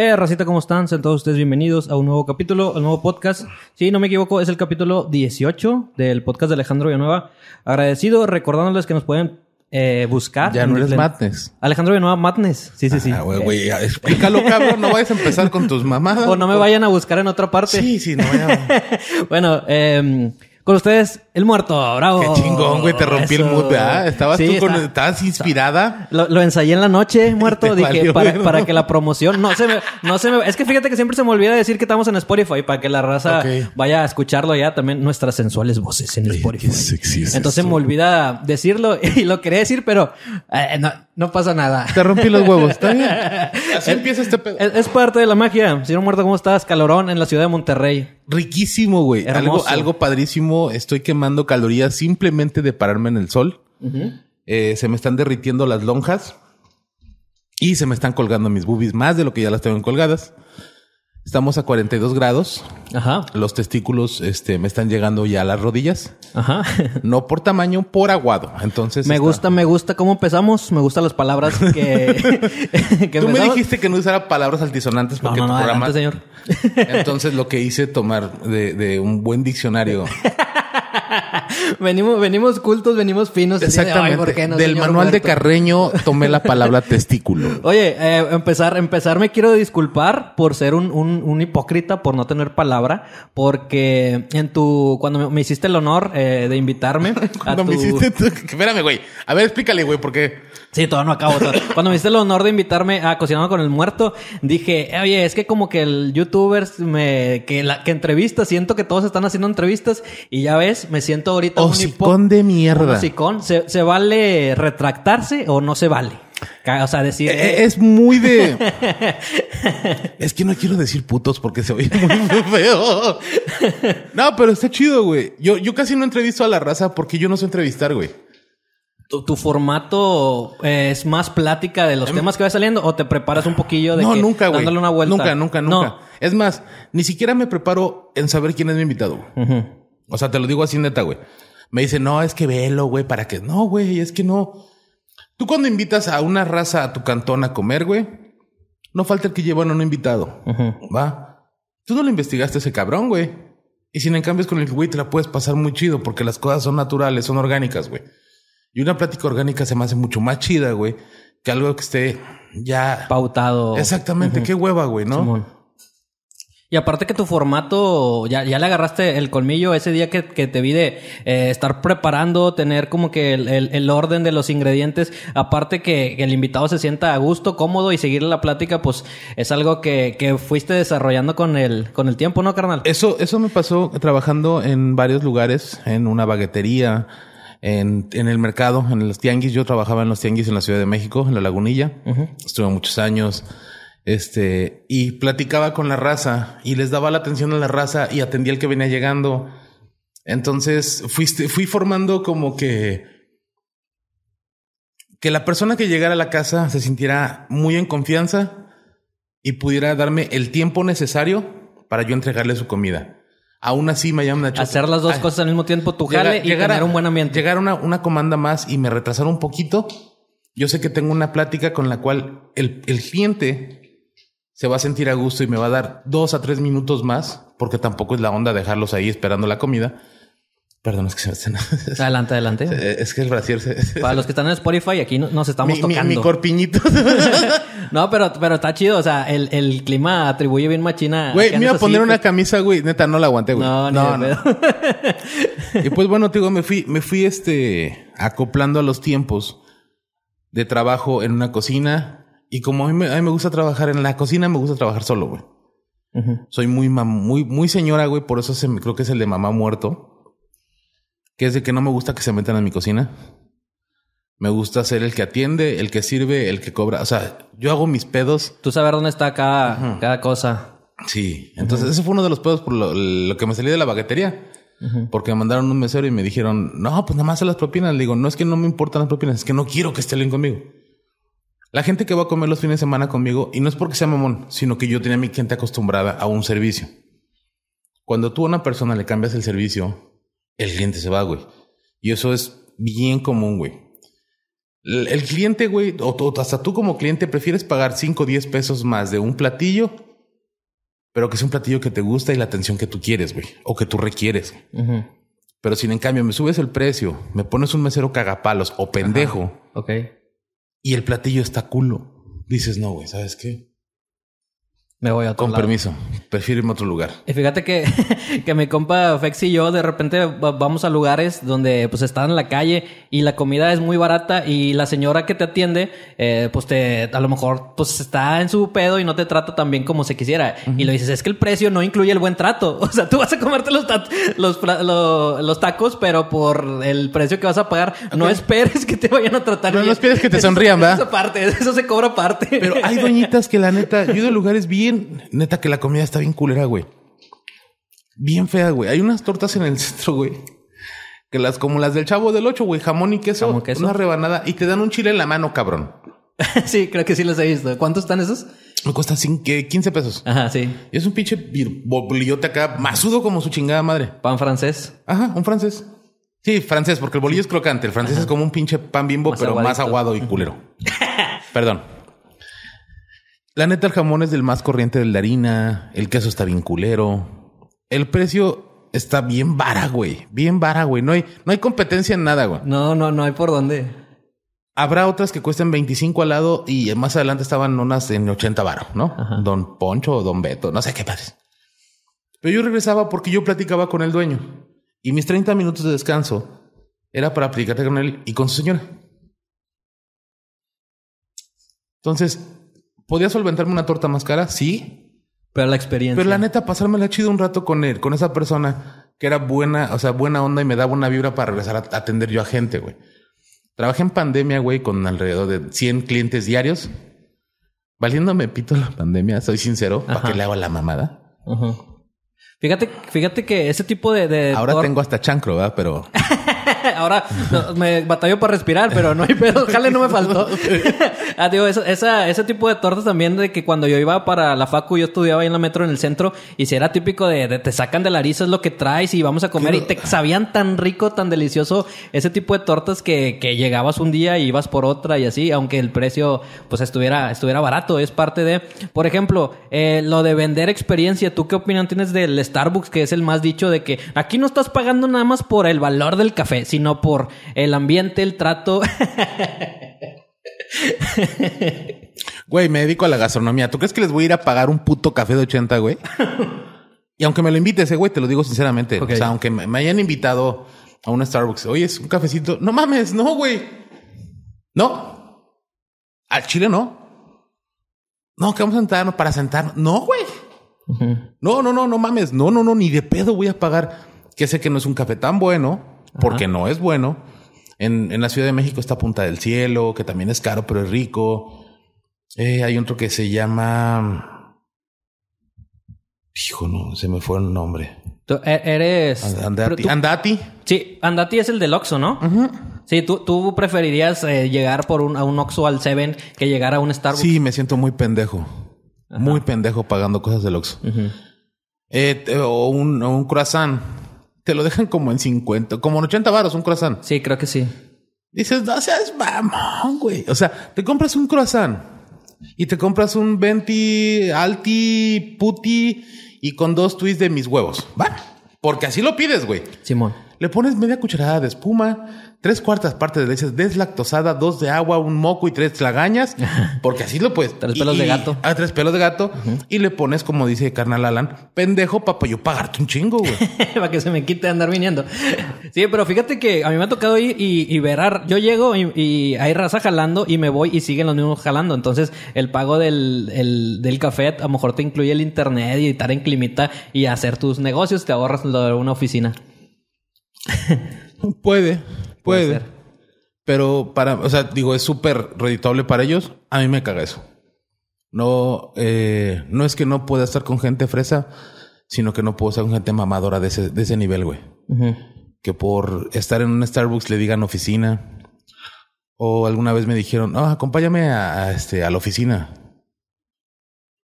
Eh, Racita, ¿cómo están? Sean todos ustedes bienvenidos a un nuevo capítulo, al nuevo podcast. sí, no me equivoco, es el capítulo 18 del podcast de Alejandro Villanueva. Agradecido, recordándoles que nos pueden eh, buscar. Ya no eres Matnes. Alejandro Villanueva Matnes. Sí, sí, sí. Ah, eh, explícalo, cabrón. No vayas a empezar con tus mamás. O no me pues. vayan a buscar en otra parte. Sí, sí, no vayan. bueno, em, con ustedes, el muerto, bravo. Qué chingón, güey, te rompí el mood, ¿verdad? Estabas tú estabas inspirada. Lo, ensayé en la noche, muerto, para, que la promoción no se me, no se es que fíjate que siempre se me olvida decir que estamos en Spotify para que la raza vaya a escucharlo ya también nuestras sensuales voces en Spotify. Entonces me olvida decirlo y lo quería decir, pero eh, no, pasa nada. Te rompí los huevos, está bien. Así empieza este pedo. Es, parte de la magia. Señor muerto, ¿cómo estás? Calorón en la ciudad de Monterrey. Riquísimo, güey. Algo, algo padrísimo. Estoy quemando calorías simplemente de pararme en el sol. Eh, se me están derritiendo las lonjas y se me están colgando mis boobies más de lo que ya las tengo colgadas. Estamos a 42 grados. Los testículos este, me están llegando ya a las rodillas. No por tamaño, por aguado. Entonces. Me gusta, me gusta cómo empezamos. Me gustan las palabras que. me dijiste que no usara palabras altisonantes porque tu programa. señor. Entonces lo que hice tomar de un buen diccionario. venimos, venimos cultos, venimos finos. Exactamente. Del manual de Carreño tomé la palabra testículo. Oye, eh, empezar, empezar me quiero disculpar por ser un, un, un, hipócrita, por no tener palabra, porque en tu, cuando me, hiciste el honor eh, de invitarme. cuando a tu... me hiciste, espérame, güey. A ver, explícale, güey, porque. Sí, todavía no acabo. Cuando me hiciste el honor de invitarme a Cocinando con el Muerto, dije, oye, es que como que el youtuber me, que, la, que entrevista, siento que todos están haciendo entrevistas y ya ves, me siento ahorita hocicón un de mierda. Hocicón. ¿Se, vale retractarse o no se vale? O sea, decir. Eh, es muy de. es que no quiero decir putos porque se oye muy, feo. No, pero está chido, güey. Yo, yo casi no entrevisto a la raza porque yo no sé entrevistar, güey. ¿Tu, formato eh, es más plática de los em- temas que va saliendo o te preparas un poquillo de. No, nunca, güey. Dándole una vuelta. Nunca, nunca, nunca. No. Es más, ni siquiera me preparo en saber quién es mi invitado. Ajá. O sea, te lo digo así neta, güey. Me dice, no, es que velo, güey, para que. No, güey, es que no. Tú cuando invitas a una raza a tu cantón a comer, güey, no falta el que llevan a un invitado. Va. Tú no lo investigaste a ese cabrón, güey. Y no, en cambio con el güey te la puedes pasar muy chido porque las cosas son naturales, son orgánicas, güey. Y una plática orgánica se me hace mucho más chida, güey, que algo que esté ya pautado. Exactamente, qué hueva, güey, ¿no? Y aparte que tu formato, ya, le agarraste el colmillo ese día que, te vi de eh, estar preparando, tener como que el, orden de los ingredientes, aparte que, el invitado se sienta a gusto, cómodo y seguir la plática, pues es algo que, que fuiste desarrollando con el, con el tiempo, ¿no, carnal? Eso, eso me pasó trabajando en varios lugares, en una baguetería, en, en, el mercado, en los tianguis. Yo trabajaba en los tianguis en la Ciudad de México, en la Lagunilla. Estuve muchos años. Este, y platicaba con la raza y les daba la atención a la raza y atendía al que venía llegando. Entonces fui formando como que que la persona que llegara a la casa se sintiera muy en confianza y pudiera darme el tiempo necesario para yo entregarle su comida. Aún así me llaman a Hacer las dos cosas al mismo tiempo, tu y llegar a, un buen ambiente. Llegar a una, comanda más y me retrasaron un poquito. Yo sé que tengo una plática con la cual el, el cliente se va a sentir a gusto y me va a dar dos a tres minutos más, porque tampoco es la onda dejarlos ahí esperando la comida. Perdón, es que se me Adelante, adelante. Eh, es que el brasier se... Para los que están en Spotify, aquí nos estamos mi, tocando. Mi, corpiñito. no, pero, pero está chido. O sea, el, el clima atribuye bien machina. Güey, me iba a poner una camisa, güey. Neta, no la aguanté, güey. No, no, no. no. y pues bueno, te digo, me fui, me fui este, acoplando a los tiempos de trabajo en una cocina, y como a mí, me, gusta trabajar en la cocina, me gusta trabajar solo, güey. Soy muy, muy, muy señora, güey. Por eso se creo que es el de mamá muerto. Que es de que no me gusta que se metan a mi cocina. Me gusta ser el que atiende, el que sirve, el que cobra. O sea, yo hago mis pedos. Tú sabes dónde está cada, cada cosa. Sí. Entonces, ese fue uno de los pedos por lo, que me salí de la baguetería. Porque me mandaron un mesero y me dijeron, no, pues nada más a las propinas. Le digo, no es que no me importan las propinas, es que no quiero que esté bien conmigo. La gente que va a comer los fines de semana conmigo, y no es porque sea mamón, sino que yo tenía mi gente acostumbrada a un servicio. Cuando tú a una persona le cambias el servicio, el cliente se va, güey. Y eso es bien común, güey. El cliente, güey, o, hasta tú como cliente prefieres pagar 5 o 10 pesos más de un platillo, pero que es un platillo que te gusta y la atención que tú quieres, güey, o que tú requieres. Pero si en cambio me subes el precio, me pones un mesero cagapalos o pendejo, y el platillo está culo. Dices, no, güey, ¿sabes qué? me voy a otro Con permiso, prefiero irme a otro lugar. Y fíjate que, que mi compa Fex y yo de repente vamos a lugares donde pues están en la calle y la comida es muy barata y la señora que te atiende eh, pues te a lo mejor pues está en su pedo y no te trata tan bien como se quisiera. Y lo dices, es que el precio no incluye el buen trato. O sea, tú vas a comerte los, los, tacos, pero por el precio que vas a pagar no esperes que te vayan a tratar no, bien. No esperes que te sonrían, ¿verdad? Eso, eso se cobra aparte. Pero hay doñitas que la neta, yo de lugares bien neta que la comida está bien culera, güey. Bien fea, güey. Hay unas tortas en el centro, güey. Que las como las del chavo del 8, güey. Jamón y queso, Una rebanada. Y te dan un chile en la mano, cabrón. sí, creo que sí las he visto. ¿Cuántos están esos? Me cuesta 15 pesos. Ajá, sí. es un pinche bolillote acá, masudo como su chingada madre. Pan francés. Ajá, un francés. Sí, francés, porque el bolillo es crocante. El francés es como un pinche pan bimbo, pero más aguado y culero. Perdón. La neta, el jamón es del más corriente de la harina. El queso está bien culero. El precio está bien vara, güey. Bien vara, güey. No hay, no hay competencia en nada, güey. No, no, no hay por dónde. Habrá otras que cuesten 25 al lado y más adelante estaban unas en 80 varo, ¿no? Don Poncho o Don Beto, no sé qué padres. Pero yo regresaba porque yo platicaba con el dueño y mis 30 minutos de descanso era para aplicarte con él y con su señora. Entonces, ¿Podía solventarme una torta más cara? Sí. Pero la experiencia. Pero la neta, pasármela chido un rato con él, con esa persona que era buena, o sea, buena onda y me daba una vibra para regresar a atender yo a gente, güey. Trabajé en pandemia, güey, con alrededor de 100 clientes diarios. Valiéndome pito la pandemia, soy sincero, ¿para qué le hago la mamada? Fíjate, fíjate que ese tipo de... Ahora tengo hasta chancro, ¿verdad? Pero... Ahora me batallo para respirar, pero no hay pedo. Jale, no me faltó. Ah, digo, ese tipo de tortas también de que cuando yo iba para la facu, yo estudiaba ahí en la metro en el centro, y si era típico de, te sacan de la risa es lo que traes y vamos a comer, y te sabían tan rico, tan delicioso ese tipo de tortas que, que llegabas un día y ibas por otra y así, aunque el precio pues estuviera, estuviera barato, es parte de, por ejemplo, eh, lo de vender experiencia, ¿tú qué opinión tienes del Starbucks, que es el más dicho de que aquí no estás pagando nada más por el valor del café, sino por el ambiente, el trato? Güey, me dedico a la gastronomía. ¿Tú crees que les voy a ir a pagar un puto café de 80, güey? Y aunque me lo invite ese eh, güey, te lo digo sinceramente. O sea, aunque me hayan invitado a una Starbucks, oye, es un cafecito. No mames, no, güey. No. Al Chile no. No, que vamos a sentarnos para sentarnos. No, güey. No, no, no, no mames. No, no, no, ni de pedo voy a pagar. Que sé que no es un café tan bueno, porque no es bueno en, la Ciudad de México está Punta del Cielo, que también es caro, pero es rico. Eh, hay otro que se llama. Hijo, no, se me fue el nombre. E, eres. Andati. Andati. Sí, Andati es el del Oxxo, ¿no? Sí, tú, tú preferirías eh, llegar por un, a un Oxxo al Seven que llegar a un Starbucks. Sí, me siento muy pendejo. Muy pendejo pagando cosas del Oxxo. Eh, o, un, o un croissant te lo dejan como en 50, como en 80 varos un croissant. Sí, creo que sí. Dices, no seas mamón, güey. O sea, te compras un croissant y te compras un venti, alti, puti y con dos twists de mis huevos. Va. Porque así lo pides, güey. Simón. Le pones media cucharada de espuma, tres cuartas partes de leche deslactosada, dos de agua, un moco y tres lagañas, porque así lo puedes. tres pelos de gato. Ah, tres pelos de gato. Y le pones, como dice carnal Alan, pendejo papá, yo pagarte un chingo, güey. para que se me quite andar viniendo. sí, pero fíjate que a mí me ha tocado ir y, y verar. Yo llego y, hay raza jalando y me voy y siguen los mismos jalando. Entonces, el pago del, el, del café a lo mejor te incluye el internet y estar en climita y hacer tus negocios. Te ahorras lo de una oficina. puede, puede. pero para, o sea, digo, es súper reditable para ellos. A mí me caga eso. No, eh, no es que no pueda estar con gente fresa, sino que no puedo estar con gente mamadora de ese, de ese nivel, güey. Que por estar en un Starbucks le digan oficina. O alguna vez me dijeron, no, acompáñame a, este, a la oficina.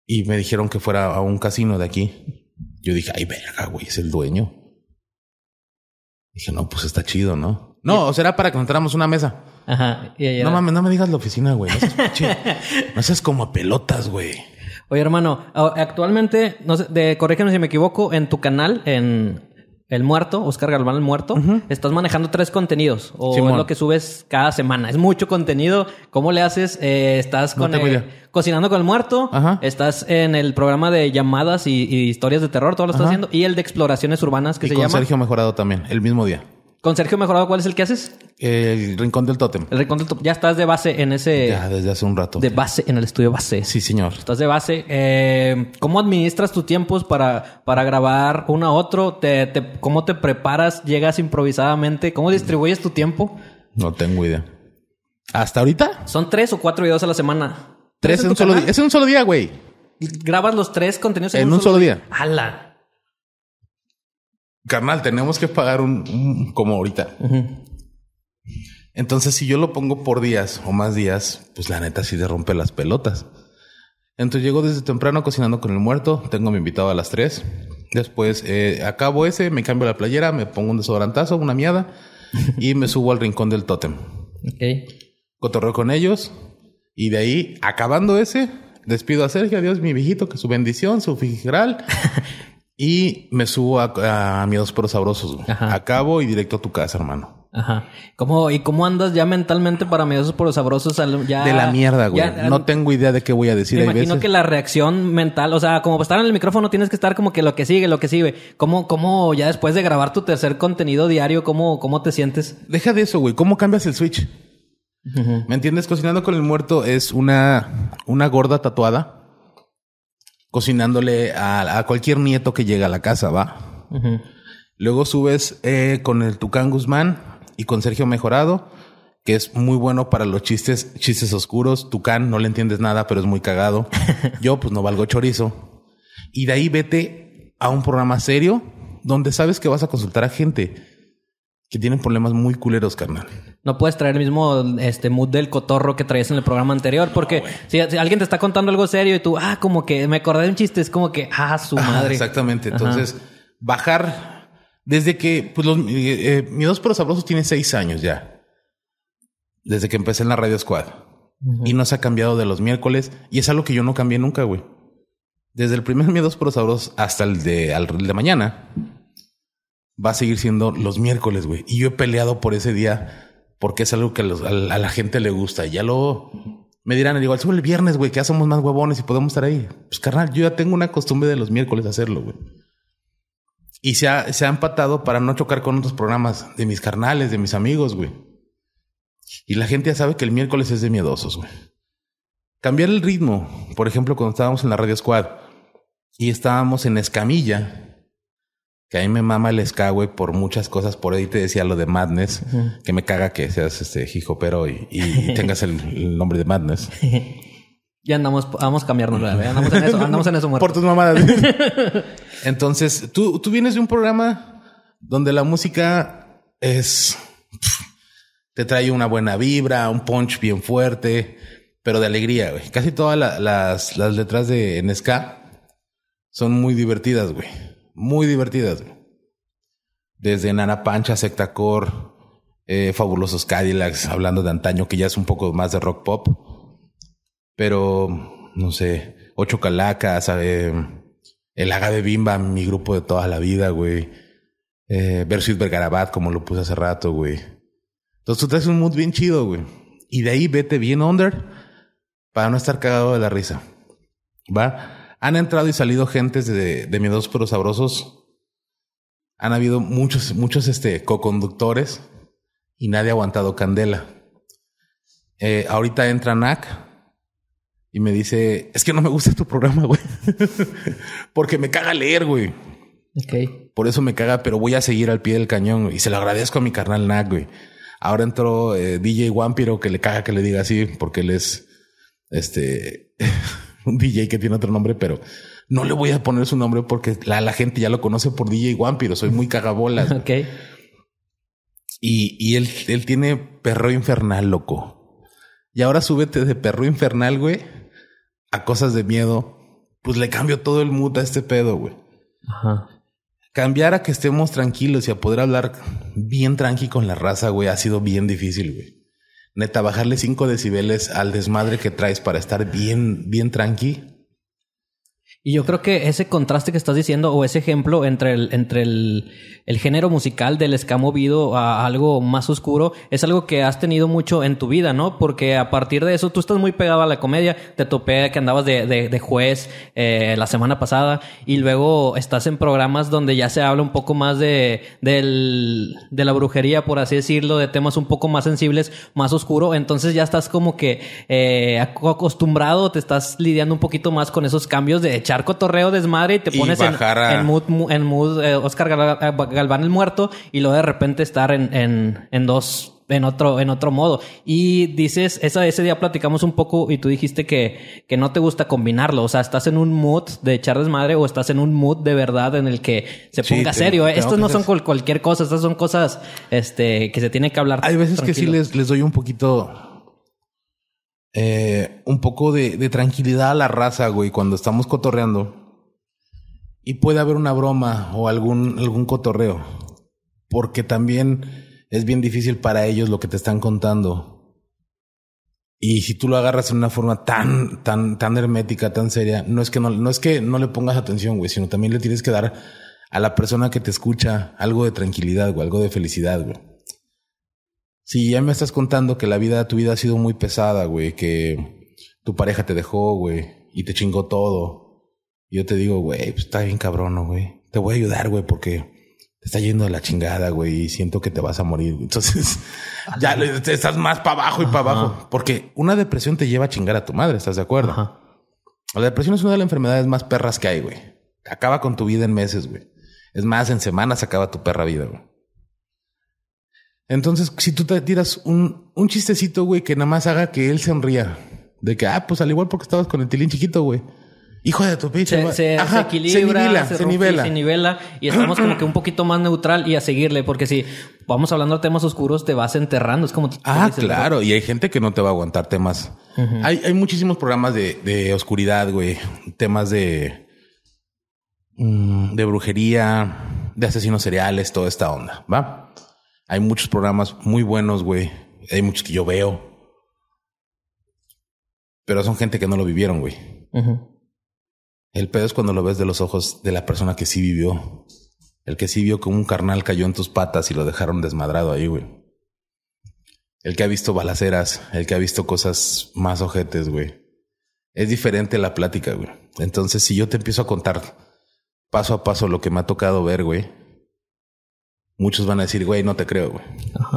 Y me dijeron que fuera a un casino de aquí. Yo dije, ay, verga, güey, es el dueño. Dije, no, pues está chido, ¿no? No, o será para que encontráramos una mesa. Ajá. no mames, no me digas la oficina, güey. No seas, como a pelotas, güey. Oye, hermano, actualmente, no sé, de, corrígeme si me equivoco, en tu canal, en, el muerto, Oscar Galván el muerto, estás manejando tres contenidos o es lo que subes cada semana. Es mucho contenido. ¿Cómo le haces? Eh, estás cocinando con el muerto, estás en el programa de llamadas y, historias de terror, todo lo estás haciendo, y el de exploraciones urbanas que y se con Sergio Mejorado también, el mismo día. Con Sergio Mejorado, ¿cuál es el que haces? El Rincón del Tótem. El Rincón del Tótem. Ya estás de base en ese. Ya, desde hace un rato. De base en el estudio base. Sí, señor. Estás de base. Eh, ¿Cómo administras tus tiempos para, para grabar uno a otro? cómo te preparas? ¿Llegas improvisadamente? ¿Cómo distribuyes tu tiempo? No tengo idea. ¿Hasta ahorita? Son tres o cuatro videos a la semana. Tres, en un solo día. Es en un solo día, güey. ¿Grabas los tres contenidos en, en un, solo, solo día? ¡Hala! carnal, tenemos que pagar un, como ahorita. Entonces, si yo lo pongo por días o más días, pues la neta sí te rompe las pelotas. Entonces llego desde temprano cocinando con el muerto, tengo a mi invitado a las tres. Después eh, acabo ese, me cambio la playera, me pongo un desodorantazo, una miada y me subo al rincón del tótem. Ok. Cotorreo con ellos y de ahí, acabando ese, despido a Sergio, adiós mi viejito, que su bendición, su figral. Y me subo a, a Miedos poros Sabrosos. Güey. Acabo y directo a tu casa, hermano. Ajá. ¿Y cómo andas ya mentalmente para Miedos por los sabrosos? de la mierda, güey. no tengo idea de qué voy a decir. Me imagino que la reacción mental, o sea, como estar en el micrófono tienes que estar como que lo que sigue, lo que sigue. ¿Cómo, cómo ya después de grabar tu tercer contenido diario, cómo, cómo te sientes? Deja de eso, güey. ¿Cómo cambias el switch? ¿Me entiendes? Cocinando con el muerto es una, una gorda tatuada cocinándole a, a, cualquier nieto que llega a la casa, ¿va? Luego subes eh, con el Tucán Guzmán y con Sergio Mejorado, que es muy bueno para los chistes, chistes oscuros. Tucán, no le entiendes nada, pero es muy cagado. Yo, pues no valgo chorizo. Y de ahí vete a un programa serio donde sabes que vas a consultar a gente que tienen problemas muy culeros, carnal. No puedes traer el mismo este mood del cotorro que traías en el programa anterior, porque si, alguien te está contando algo serio y tú, ah, como que me acordé de un chiste, es como que, ah, su madre. exactamente. Entonces, bajar desde que, pues, los, eh, eh, sabrosos tiene seis años ya. Desde que empecé en la Radio Squad. Y no se ha cambiado de los miércoles. Y es algo que yo no cambié nunca, güey. Desde el primer Miedos sabrosos hasta el de, al, el de mañana, va a seguir siendo los miércoles, güey. Y yo he peleado por ese día porque es algo que a, la gente le gusta. Y ya lo me dirán, digo, sube el viernes, güey, que ya somos más huevones y podemos estar ahí. Pues carnal, yo ya tengo una costumbre de los miércoles hacerlo, güey. Y se ha, se ha empatado para no chocar con otros programas de mis carnales, de mis amigos, güey. Y la gente ya sabe que el miércoles es de miedosos, güey. Cambiar el ritmo. Por ejemplo, cuando estábamos en la Radio Squad y estábamos en Escamilla, que a me mama el ska, güey, por muchas cosas. Por ahí te decía lo de Madness, que me caga que seas este hijopero Pero y, tengas el, nombre de Madness. ya andamos, vamos a cambiarnos, andamos en eso, andamos en eso Por tus mamadas. Entonces, tú, tú vienes de un programa donde la música es. Te trae una buena vibra, un punch bien fuerte, pero de alegría, güey. Casi todas las, letras de en son muy divertidas, güey muy divertidas. Güey. Desde Nana Pancha, Secta eh, Fabulosos Cadillacs, hablando de antaño, que ya es un poco más de rock pop. Pero, no sé, Ocho Calacas, eh, El Haga de Bimba, mi grupo de toda la vida, güey. Eh, versus Bergarabat, como lo puse hace rato, güey. Entonces tú traes un mood bien chido, güey. Y de ahí vete bien under para no estar cagado de la risa. ¿Va? Han entrado y salido gentes de, de Miedos Pero Sabrosos. Han habido muchos, muchos este, co-conductores y nadie ha aguantado candela. Eh, ahorita entra NAC y me dice, es que no me gusta tu programa, güey. Porque me caga leer, güey. Okay. Por eso me caga, pero voy a seguir al pie del cañón y se lo agradezco a mi carnal Nac, güey. Ahora entró eh, DJ Wampiro que le caga que le diga así porque él es este un DJ que tiene otro nombre, pero no le voy a poner su nombre porque la, la gente ya lo conoce por DJ Wampiro. Soy muy cagabola. ok. Y, y él, él, tiene perro infernal, loco. Y ahora súbete de perro infernal, güey, a cosas de miedo. Pues le cambio todo el mood a este pedo, güey. Cambiar a que estemos tranquilos y a poder hablar bien tranqui con la raza, güey, ha sido bien difícil, güey neta, bajarle 5 decibeles al desmadre que traes para estar bien, bien tranqui y yo creo que ese contraste que estás diciendo o ese ejemplo entre el, entre el, el género musical del ska movido a algo más oscuro es algo que has tenido mucho en tu vida, ¿no? Porque a partir de eso tú estás muy pegado a la comedia, te topé que andabas de, de, de juez eh, la semana pasada y luego estás en programas donde ya se habla un poco más de, del, de la brujería, por así decirlo, de temas un poco más sensibles, más oscuro, entonces ya estás como que eh, acostumbrado, te estás lidiando un poquito más con esos cambios de echar arco cotorreo, desmadre y te pones en, mood, en mood eh, Oscar eh, Galván el muerto y luego de repente estar en, dos en otro, en otro modo. Y dices, esa, ese día platicamos un poco y tú dijiste que, no te gusta combinarlo. O sea, estás en un mood de echar desmadre o estás en un mood de verdad en el que se ponga serio. Eh, estos no son cualquier cosa, estas son cosas este, que se tienen que hablar. Hay veces que sí les, les doy un poquito eh, un poco de, tranquilidad a la raza, güey, cuando estamos cotorreando. Y puede haber una broma o algún, algún cotorreo. Porque también es bien difícil para ellos lo que te están contando. Y si tú lo agarras en una forma tan, tan, tan hermética, tan seria, no es que no, es que no le pongas atención, güey, sino también le tienes que dar a la persona que te escucha algo de tranquilidad, o algo de felicidad, güey. Si ya me estás contando que la vida, tu vida ha sido muy pesada, güey, que tu pareja te dejó, güey, y te chingó todo. yo te digo, güey, pues está bien cabrón, güey. Te voy a ayudar, güey, porque te está yendo a la chingada, güey, y siento que te vas a morir. Entonces, ya estás más para abajo y para abajo. Porque una depresión te lleva a chingar a tu madre, ¿estás de acuerdo? La depresión es una de las enfermedades más perras que hay, güey. Acaba con tu vida en meses, güey. Es más, en semanas acaba tu perra vida, güey. Entonces, si tú te tiras un, chistecito, güey, que nada más haga que él se sonría. De que, ah, pues al igual porque estabas con el tilín chiquito, güey. Hijo de tu pinche. Se, equilibra, se nivela, se, nivela. Y estamos como que un poquito más neutral y a seguirle, porque si vamos hablando de temas oscuros, te vas enterrando. Es como. Ah, claro. Y hay gente que no te va a aguantar temas. hay, hay muchísimos programas de, de oscuridad, güey. Temas de. Mm, de brujería, de asesinos seriales, toda esta onda, ¿va? Hay muchos programas muy buenos, güey. Hay muchos que yo veo. Pero son gente que no lo vivieron, güey. El pedo es cuando lo ves de los ojos de la persona que sí vivió. El que sí vio que un carnal cayó en tus patas y lo dejaron desmadrado ahí, güey. El que ha visto balaceras, el que ha visto cosas más ojetes, güey. Es diferente la plática, güey. Entonces, si yo te empiezo a contar paso a paso lo que me ha tocado ver, güey, muchos van a decir, güey, no te creo, güey.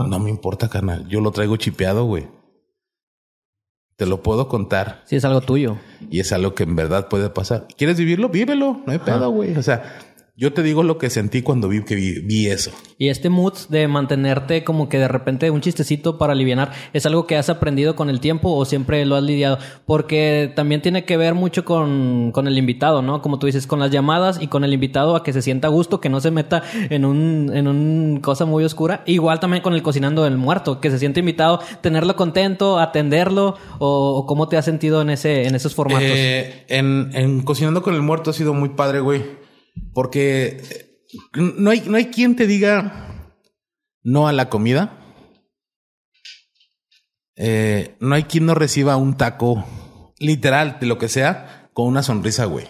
No me importa, canal. Yo lo traigo chipeado, güey. Te lo puedo contar. Sí, es algo tuyo. Y es algo que en verdad puede pasar. ¿Quieres vivirlo? Vívelo. No hay pedo, güey. O sea, yo te digo lo que sentí cuando vi que vi, eso. Y este mood de mantenerte como que de repente un chistecito para aliviar, ¿es algo que has aprendido con el tiempo o siempre lo has lidiado? Porque también tiene que ver mucho con, el invitado, ¿no? Como tú dices, con las llamadas y con el invitado a que se sienta a gusto, que no se meta en un, en un cosa muy oscura. Igual también con el cocinando del muerto, que se siente invitado, tenerlo contento, atenderlo, o, cómo te has sentido en ese, en esos formatos. Eh, en, en cocinando con el muerto ha sido muy padre, güey porque eh, no hay, no hay quien te diga no a la comida. Eh, no hay quien no reciba un taco literal de lo que sea con una sonrisa, güey.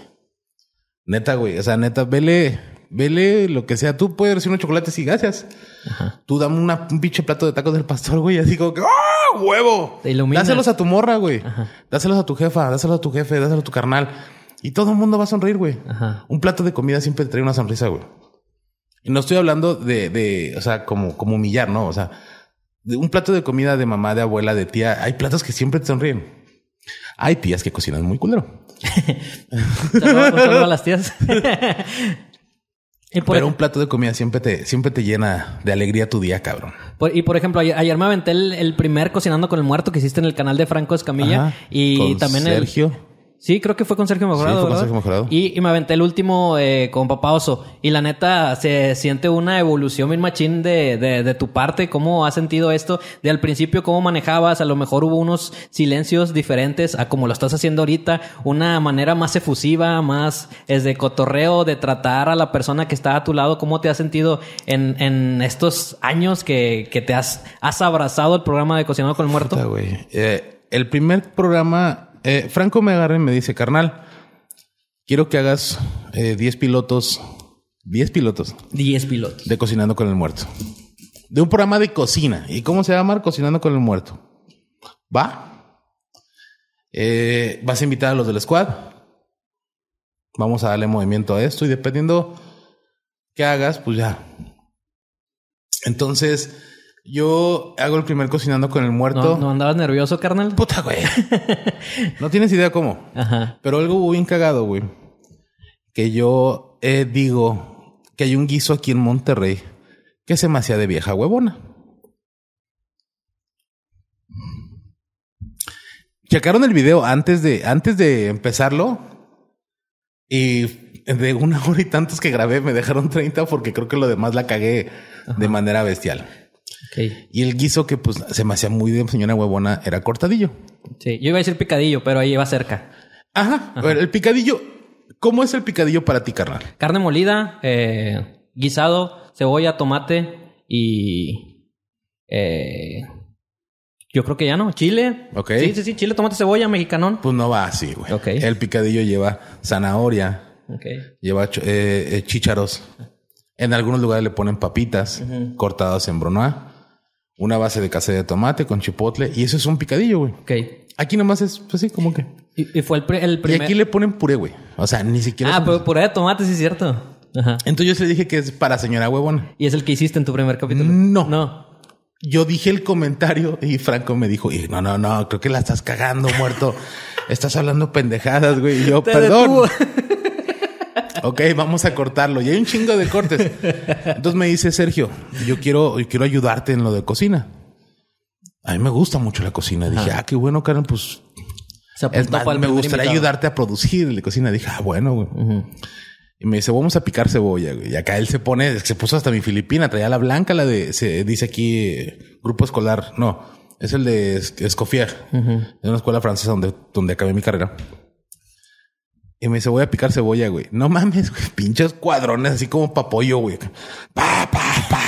Neta, güey. O sea, neta, vele, vele lo que sea. Tú puedes recibir unos chocolates y gracias. Tú dame un pinche plato de tacos del pastor, güey. Así digo ¡ah, huevo! dáselos a tu morra, güey. Dáselos a tu jefa, dáselos a tu jefe, dáselos a tu carnal. Y todo el mundo va a sonreír, güey. Un plato de comida siempre te trae una sonrisa, güey. no estoy hablando de, de o sea, como, como humillar, ¿no? O sea, un plato de comida de mamá, de abuela, de tía, hay platos que siempre te sonríen. Hay tías que cocinan muy culero. a las tías. Pero un plato de comida siempre te, siempre te llena de alegría tu día, cabrón. y por ejemplo, ayer, me aventé el, primer cocinando con el muerto que hiciste en el canal de Franco Escamilla. y también el. Sergio. Sí, creo que fue con Sergio Mejorado. Sí, fue con Sergio Mejorado. Y, me aventé el último eh, con Papá Oso. Y la neta, se siente una evolución, mi machín, de, de, tu parte. ¿Cómo has sentido esto? De al principio, ¿cómo manejabas? A lo mejor hubo unos silencios diferentes a como lo estás haciendo ahorita. Una manera más efusiva, más es de cotorreo, de tratar a la persona que está a tu lado. ¿Cómo te has sentido en, en estos años que, que, te has, has abrazado el programa de Cocinado con el Muerto? Eh, el primer programa eh, Franco me agarra y me dice, carnal, quiero que hagas 10 eh, pilotos, 10 pilotos. 10 pilotos. De Cocinando con el Muerto. De un programa de cocina. ¿Y cómo se va Cocinando con el Muerto. ¿Va? Eh, vas a invitar a los del squad. Vamos a darle movimiento a esto y dependiendo qué hagas, pues ya. Entonces... Yo hago el primer cocinando con el muerto. ¿No, no andabas nervioso, carnal? Puta, güey. no tienes idea cómo. Ajá. Pero algo muy bien cagado, güey. Que yo eh, digo que hay un guiso aquí en Monterrey que es demasiado de vieja huevona. Checaron el video antes de, antes de empezarlo. Y de una hora y tantos que grabé, me dejaron 30 porque creo que lo demás la cagué de manera bestial. Okay. Y el guiso que pues se me hacía muy bien, señora huevona era cortadillo. Sí, yo iba a decir picadillo, pero ahí va cerca. Ajá. El picadillo, ¿cómo es el picadillo para ti, carnal? Carne molida, eh, guisado, cebolla, tomate y. Eh, yo creo que ya no. Chile. Sí, sí, sí. Chile, tomate, cebolla, mexicanón. Pues no va así, güey. Okay. El picadillo lleva zanahoria. Okay. Lleva eh, eh, chícharos. Ah. En algunos lugares le ponen papitas cortadas en brunoise. una base de cacete de tomate con chipotle y eso es un picadillo, güey. Ok. Aquí nomás es pues así como que. Y, fue el, primer. Y aquí le ponen puré, güey. O sea, ni siquiera. Ah, pero puré de tomate, sí es cierto. Ajá. Entonces yo le dije que es para señora huevona. ¿Y es el que hiciste en tu primer capítulo? No. No. Yo dije el comentario y Franco me dijo, no, no, no, creo que la estás cagando, muerto. estás hablando pendejadas, güey. yo, perdón. ok, vamos a cortarlo. Y hay un chingo de cortes. Entonces me dice Sergio, yo quiero, quiero ayudarte en lo de cocina. A mí me gusta mucho la cocina. Dije, ah, qué bueno, Karen, pues... Se me gustaría ayudarte a producir la cocina. Dije, ah, bueno, Y me dice, vamos a picar cebolla, Y acá él se pone, se puso hasta mi Filipina, traía la blanca, la de, se dice aquí, eh, grupo escolar. No, es el de Escofier, Es una escuela francesa donde, donde acabé mi carrera. Y me dice, voy a picar cebolla, güey. No mames, güey. Pinches cuadrones, así como papollo, güey. Pa, pa, pa,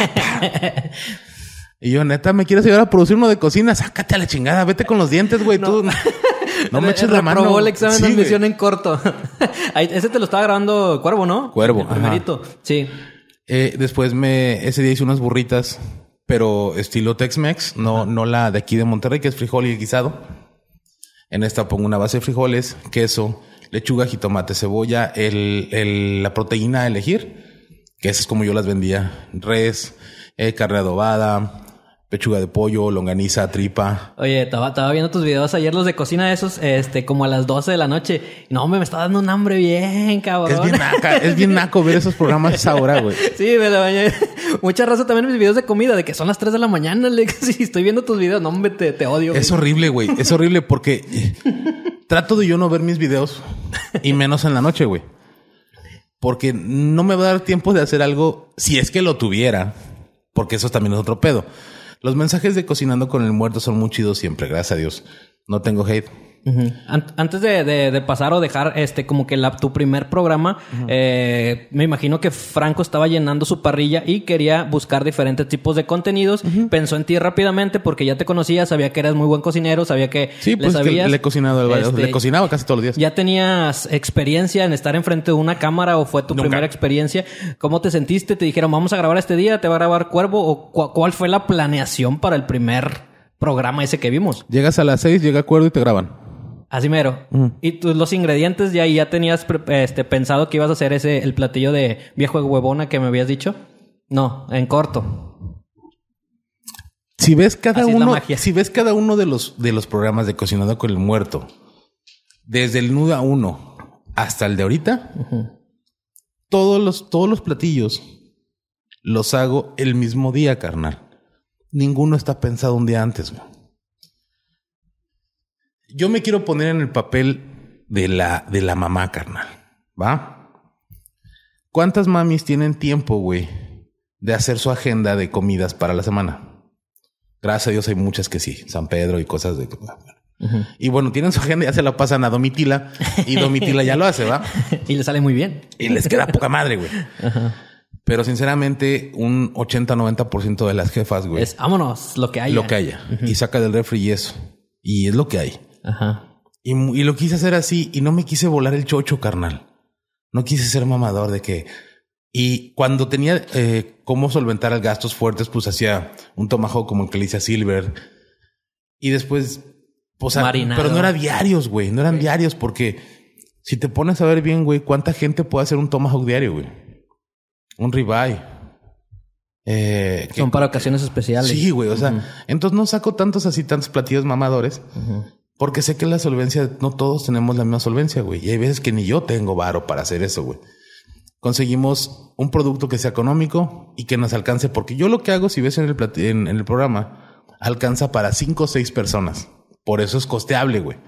y yo, neta, ¿me quieres ayudar a producir uno de cocina? Sácate a la chingada, vete con los dientes, güey. No. Tú... No me eches la mano. examen sí, de admisión en corto. ese te lo estaba grabando Cuervo, ¿no? Cuervo. El primerito. Sí. Eh, después me, ese día hice unas burritas, pero estilo Tex-Mex, no, no la de aquí de Monterrey, que es frijol y guisado. En esta pongo una base de frijoles, queso, lechuga, jitomate, cebolla, el, la proteína a elegir, que esa es como yo las vendía, res, eh, carne adobada, pechuga de pollo, longaniza, tripa. Oye, estaba, estaba, viendo tus videos ayer, los de cocina esos, este, como a las 12 de la noche. No, hombre, me está dando un hambre bien, cabrón. Es bien, es bien naco ver esos programas ahora, güey. Sí, de la Mucha raza también en mis videos de comida, de que son las 3 de la mañana, le estoy viendo tus videos, no, hombre, te, odio. Es horrible, güey. Es horrible porque trato de yo no ver mis videos y menos en la noche, güey. Porque no me va a dar tiempo de hacer algo si es que lo tuviera, porque eso también es otro pedo. Los mensajes de Cocinando con el Muerto son muy chidos siempre, gracias a Dios. No tengo hate. Antes de, pasar o dejar este como que tu primer programa, eh, me imagino que Franco estaba llenando su parrilla y quería buscar diferentes tipos de contenidos. Pensó en ti rápidamente porque ya te conocía, sabía que eras muy buen cocinero, sabía que le, pues, sabías, le he cocinado este, cocinaba casi todos los días. ¿Ya tenías experiencia en estar enfrente de una cámara o fue tu primera experiencia? ¿Cómo te sentiste? ¿Te dijeron vamos a grabar este día? ¿Te va a grabar Cuervo? ¿O cuál fue la planeación para el primer programa ese que vimos? Llegas a las seis, llega Cuervo y te graban. Así mero. Mm. Y tú, los ingredientes ya, ya tenías este, pensado que ibas a hacer ese, el platillo de viejo huevona que me habías dicho. No, en corto. Si ves cada uno, ves cada uno de los, de los programas de cocinado con el Muerto, desde el a uno hasta el de ahorita, todos, los, todos los platillos los hago el mismo día, carnal. Ninguno está pensado un día antes, güey. Yo me quiero poner en el papel de la, de la mamá, carnal. ¿Va? ¿Cuántas mamis tienen tiempo, güey, de hacer su agenda de comidas para la semana? Gracias a Dios hay muchas que sí, San Pedro y cosas de... Y bueno, tienen su agenda, ya se la pasan a Domitila y Domitila ya lo hace, ¿va? y le sale muy bien. Y les queda poca madre, güey. Pero sinceramente, un 80-90% de las jefas, güey. Es vámonos, lo que haya. Lo que haya. Y saca del refri y eso. Y es lo que hay. Ajá. Y, lo quise hacer así y no me quise volar el chocho, carnal. No quise ser mamador de que. Y cuando tenía eh, cómo solventar gastos fuertes, pues hacía un tomajo como el que le hice a Silver. Y después, pues, pero no era diarios, güey. No eran diarios porque si te pones a ver bien, güey, ¿cuánta gente puede hacer un tomahawk diario, güey? Un ribeye. Eh, Son para ocasiones especiales. Sí, güey. O sea, entonces no saco tantos así, tantos platillos mamadores. Ajá porque sé que la solvencia, no todos tenemos la misma solvencia, güey. Y hay veces que ni yo tengo varo para hacer eso, güey. Conseguimos un producto que sea económico y que nos alcance. Porque yo lo que hago, si ves en el, en, el programa, alcanza para cinco o seis personas. Por eso es costeable, güey.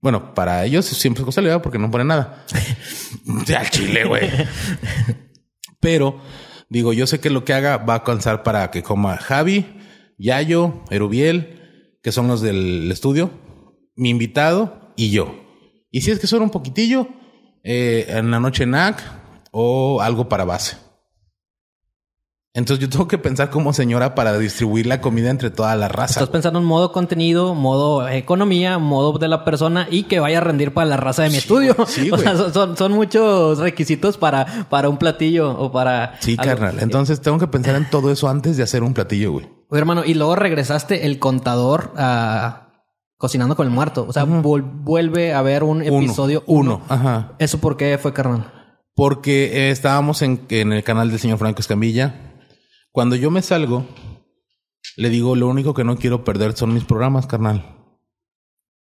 Bueno, para ellos siempre es costeable, porque no ponen nada. Al chile, güey. Pero digo, yo sé que lo que haga va a alcanzar para que coma Javi, Yayo, Erubiel, que son los del estudio, mi invitado y yo. Y si es que solo un poquitillo, eh, en la noche NAC o algo para base. Entonces yo tengo que pensar como señora para distribuir la comida entre toda la raza. Estás pensando en modo contenido, modo economía, modo de la persona y que vaya a rendir para la raza de mi estudio. son, muchos requisitos para, para un platillo o para... Sí, carnal. Entonces tengo que pensar en todo eso antes de hacer un platillo, güey hermano, y luego regresaste el contador a ah, Cocinando con el Muerto. O sea, vuelve a haber un episodio Uno, Ajá. ¿Eso por qué fue, carnal? Porque eh, estábamos en, en el canal del señor Franco Escamilla. Cuando yo me salgo, le digo, lo único que no quiero perder son mis programas, carnal.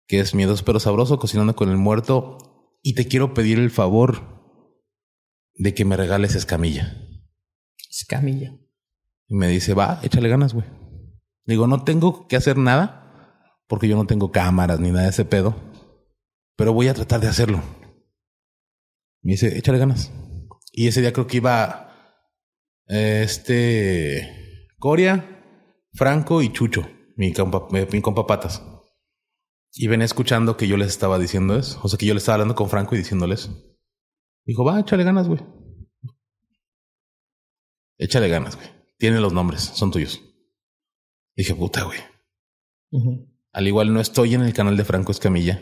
Que es Miedos pero Sabroso, Cocinando con el Muerto. Y te quiero pedir el favor de que me regales Escamilla. Escamilla. Y me dice, va, échale ganas, güey. Digo, no tengo que hacer nada porque yo no tengo cámaras ni nada de ese pedo, pero voy a tratar de hacerlo. Me dice, échale ganas. Y ese día creo que iba este Coria, Franco y Chucho, mi compa, eh, Patas. Y venía escuchando que yo les estaba diciendo eso. O sea, que yo les estaba hablando con Franco y diciéndoles. Dijo, va, échale ganas, güey. Échale ganas, güey tienen los nombres, son tuyos. dije, puta, güey. Al igual no estoy en el canal de Franco Escamilla,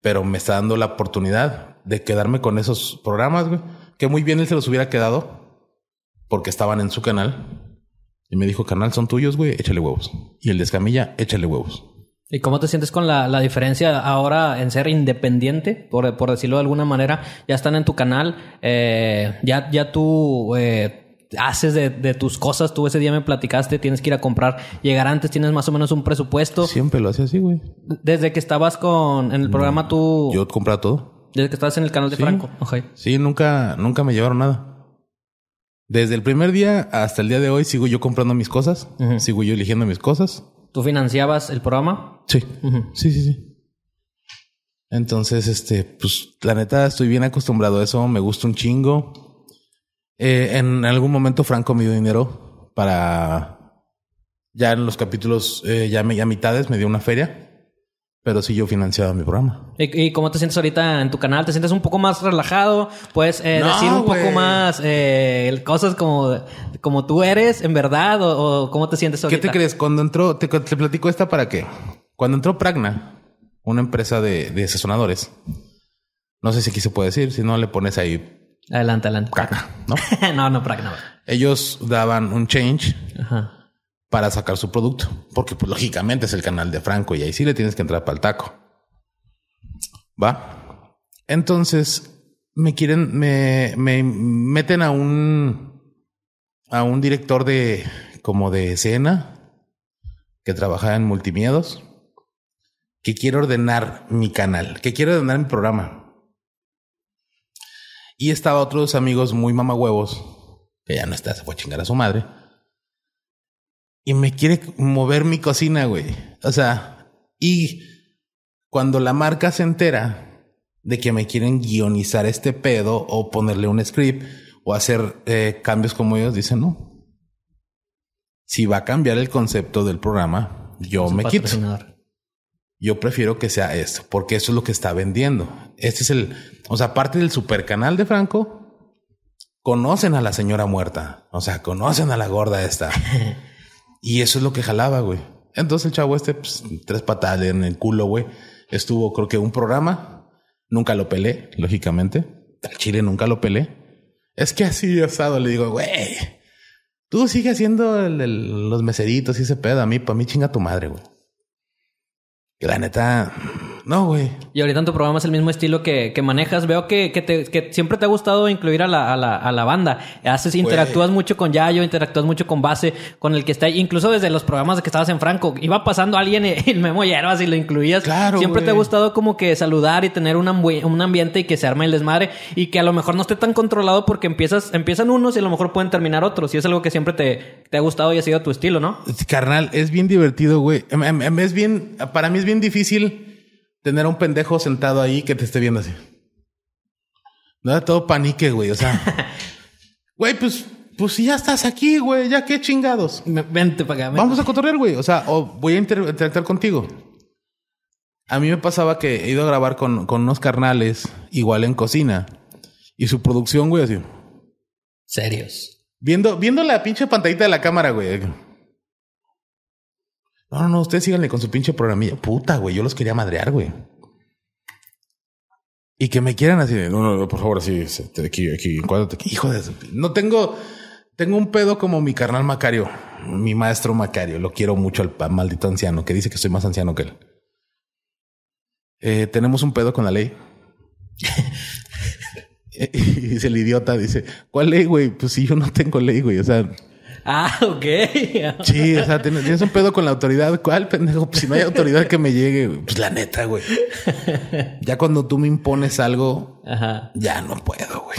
pero me está dando la oportunidad de quedarme con esos programas, güey, que muy bien él se los hubiera quedado porque estaban en su canal. Y me dijo, canal, son tuyos, güey, échale huevos. Y el de Escamilla, échale huevos. ¿Y cómo te sientes con la, diferencia ahora en ser independiente, por, decirlo de alguna manera? Ya están en tu canal, eh, ya, ya tú eh, haces de, tus cosas. Tú ese día me platicaste, tienes que ir a comprar, llegar antes, tienes más o menos un presupuesto. Siempre lo hacía así, güey. Desde que estabas con en el programa tú. Yo compraba todo. Desde que estabas en el canal de Franco. Sí, nunca, nunca me llevaron nada. Desde el primer día hasta el día de hoy sigo yo comprando mis cosas, sigo yo eligiendo mis cosas. ¿Tú financiabas el programa? Sí. Sí, sí, sí. Entonces, este, pues la neta estoy bien acostumbrado a eso, me gusta un chingo. Eh, en algún momento Franco me dio dinero para. Ya en los capítulos, eh, ya, me, mitades, me dio una feria, pero sí yo financiaba mi programa. ¿Y, cómo te sientes ahorita en tu canal? ¿Te sientes un poco más relajado? ¿Puedes eh, decir un poco más cosas como, como tú eres, en verdad? O, cómo te sientes ahorita? ¿Qué te crees? Cuando entró, te, platico esta para qué. Cuando entró Pragna, una empresa de, de sazonadores, no sé si aquí se puede decir, si no le pones ahí Adelante, adelante. ¿no? no, no, que no. Ellos daban un change para sacar su producto, porque pues, lógicamente es el canal de Franco y ahí sí le tienes que entrar para el taco. ¿Va? Entonces, me quieren, me, meten a un, a un director de, como de escena, que trabajaba en Multimiedos, que quiere ordenar mi canal, que quiere ordenar mi programa. Y estaba otros amigos muy mamahuevos, que ya no está, se fue a chingar a su madre. Y me quiere mover mi cocina, güey. O sea, y cuando la marca se entera de que me quieren guionizar este pedo o ponerle un script o hacer eh, cambios como ellos, dicen, no. Si va a cambiar el concepto del programa, yo me quito yo prefiero que sea esto, porque eso es lo que está vendiendo. Este es el, o sea, parte del super canal de Franco, conocen a la señora muerta, o sea, conocen a la gorda esta. y eso es lo que jalaba, güey. Entonces el chavo este, pues, tres patadas en el culo, güey. Estuvo, creo que un programa, nunca lo pelé, lógicamente. Al chile nunca lo pelé. Es que así estado. le digo, güey, tú sigues haciendo los meseritos y ese pedo. A mí, para mí, chinga tu madre, güey la neta, no, güey. Y ahorita en tu programa es el mismo estilo que, manejas. Veo que, siempre te ha gustado incluir a la, banda. Haces, interactúas mucho con Yayo, interactúas mucho con Base, con el que está ahí. Incluso desde los programas que estabas en Franco, iba pasando alguien y el Memo y lo incluías. Claro, Siempre te ha gustado como que saludar y tener un, ambiente y que se arme el desmadre y que a lo mejor no esté tan controlado porque empiezas, empiezan unos y a lo mejor pueden terminar otros. Y es algo que siempre te, ha gustado y ha sido tu estilo, ¿no? Carnal, es bien divertido, güey. Em, em, em, es bien, para mí es bien difícil tener un pendejo sentado ahí que te esté viendo así. No todo panique, güey. O sea, güey, pues, pues ya estás aquí, güey, ya qué chingados. Vente para acá. Vamos a cotorrear, güey. O sea, o voy a interactuar contigo. A mí me pasaba que he ido a grabar con, con unos carnales, igual en cocina, y su producción, güey, así. Serios. Viendo, viendo la pinche pantallita de la cámara, güey. No, no, no, ustedes síganle con su pinche programilla. Puta, güey, yo los quería madrear, güey. Y que me quieran así, no, no, no por favor, así, este, aquí, aquí, Hijo de... No tengo, tengo un pedo como mi carnal Macario, mi maestro Macario. Lo quiero mucho al maldito anciano que dice que soy más anciano que él. Eh, tenemos un pedo con la ley. Eh, y dice el idiota, dice, ¿cuál ley, güey? Pues si yo no tengo ley, güey. O sea, Ah, ok. Sí, o sea, tienes un pedo con la autoridad. ¿Cuál, pendejo? Pues, si no hay autoridad que me llegue, pues la neta, güey. Ya cuando tú me impones algo, ya no puedo, güey.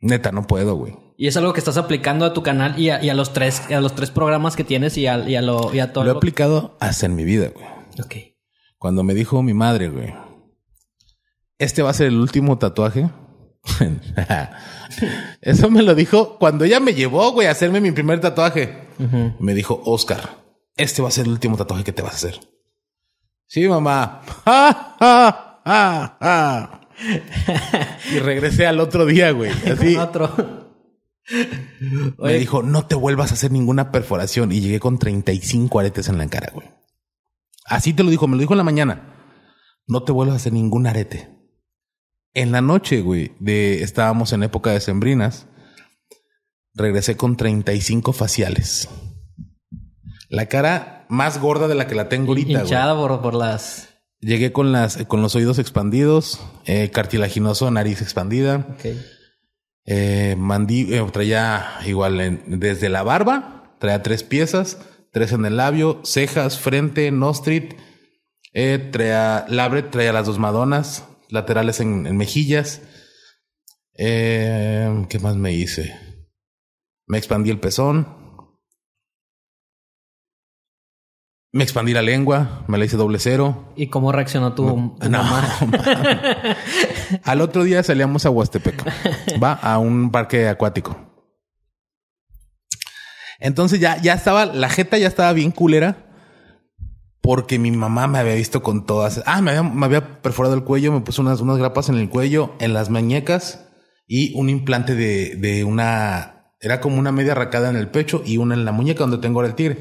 Neta, no puedo, güey. Y es algo que estás aplicando a tu canal y a, los tres, a los tres programas que tienes y a, lo, y a todo. Lo he aplicado hasta en mi vida, güey. Ok. Cuando me dijo mi madre, güey, este va a ser el último tatuaje Eso me lo dijo cuando ella me llevó, a hacerme mi primer tatuaje. Me dijo, Oscar, este va a ser el último tatuaje que te vas a hacer. Sí, mamá. y regresé al otro día, güey. Así. Me dijo, no te vuelvas a hacer ninguna perforación. Y llegué con 35 aretes en la cara, güey. Así te lo dijo, me lo dijo en la mañana. No te vuelvas a hacer ningún arete en la noche, güey, de, estábamos en época de sembrinas, regresé con 35 faciales. La cara más gorda de la que la tengo ahorita. Hinchada Por, por, las. Llegué con las, con los oídos expandidos, eh, cartilaginoso, nariz expandida. Eh, mandí, eh, traía igual desde la barba, traía tres piezas, tres en el labio, cejas, frente, nostrit, eh, labre, traía las dos madonas, laterales en, mejillas. Eh, ¿Qué más me hice? Me expandí el pezón. Me expandí la lengua, me la hice doble cero. ¿Y cómo reaccionó tu, mamá? Al otro día salíamos a Huastepec. Va a un parque acuático. Entonces ya, ya estaba, la jeta ya estaba bien culera porque mi mamá me había visto con todas. Ah, me había, me había perforado el cuello, me puso unas, unas grapas en el cuello, en las muñecas y un implante de, de una. Era como una media racada en el pecho y una en la muñeca donde tengo ahora el tigre.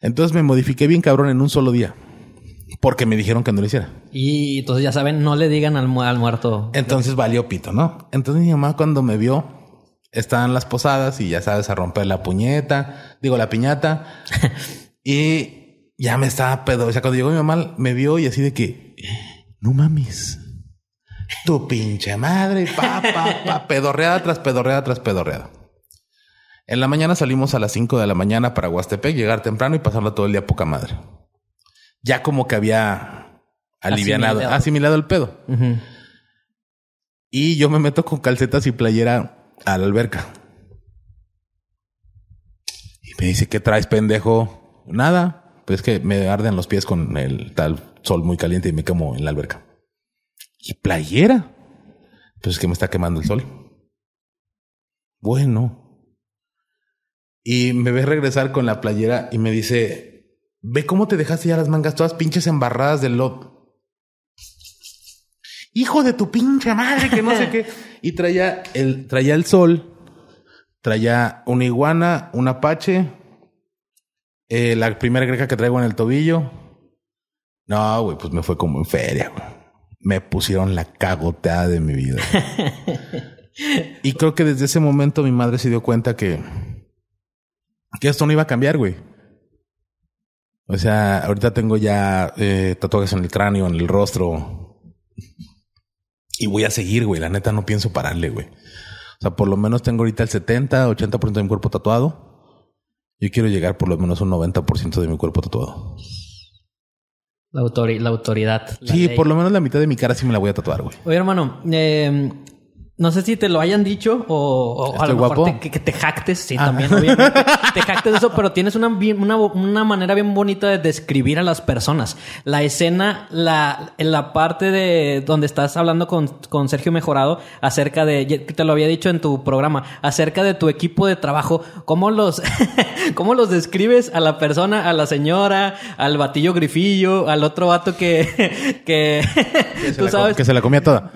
Entonces me modifiqué bien cabrón en un solo día. Porque me dijeron que no lo hiciera. Y entonces ya saben, no le digan al, al muerto. Entonces valió pito, ¿no? Entonces mi mamá cuando me vio, estaban las posadas y ya sabes, a romper la puñeta, digo la piñata. y ya me estaba pedo. O sea, cuando llegó mi mamá, me vio y así de que, no mames. Tu pinche madre, pa, pa, pa, pedorreada tras pedorreada tras pedorreada. En la mañana salimos a las 5 de la mañana para Huastepec, llegar temprano y pasarla todo el día poca madre. Ya como que había alivianado, asimilado, el pedo. Y yo me meto con calcetas y playera a la alberca. Y me dice, ¿qué traes, pendejo? Nada pues es que me arden los pies con el tal sol muy caliente y me quemo en la alberca. ¿Y playera? Pues es que me está quemando el sol. Bueno. Y me ve regresar con la playera y me dice, ve cómo te dejaste ya las mangas todas pinches embarradas del lot. hijo de tu pinche madre, que no sé qué. Y traía el, traía el sol, traía una iguana, un apache, eh, la primera greca que traigo en el tobillo. No, güey, pues me fue como en feria, güey. Me pusieron la cagoteada de mi vida. y creo que desde ese momento mi madre se dio cuenta que, que esto no iba a cambiar, güey. O sea, ahorita tengo ya eh, tatuajes en el cráneo, en el rostro. Y voy a seguir, güey. La neta no pienso pararle, güey. O sea, por lo menos tengo ahorita el 70, 80% de mi cuerpo tatuado. Yo quiero llegar por lo menos un 90% de mi cuerpo tatuado. La, la autoridad. sí, por lo menos la mitad de mi cara sí me la voy a tatuar, güey. Oye, hermano, eh, no sé si te lo hayan dicho o, a lo mejor que, te jactes, sí, ah. también, te jactes eso, pero tienes una, manera bien bonita de describir a las personas. La escena, la, la parte de donde estás hablando con, con Sergio Mejorado acerca de, te lo había dicho en tu programa, acerca de tu equipo de trabajo, ¿cómo los, cómo los describes a la persona, a la señora, al batillo grifillo, al otro vato que, que, tú sabes. Que se la comía toda.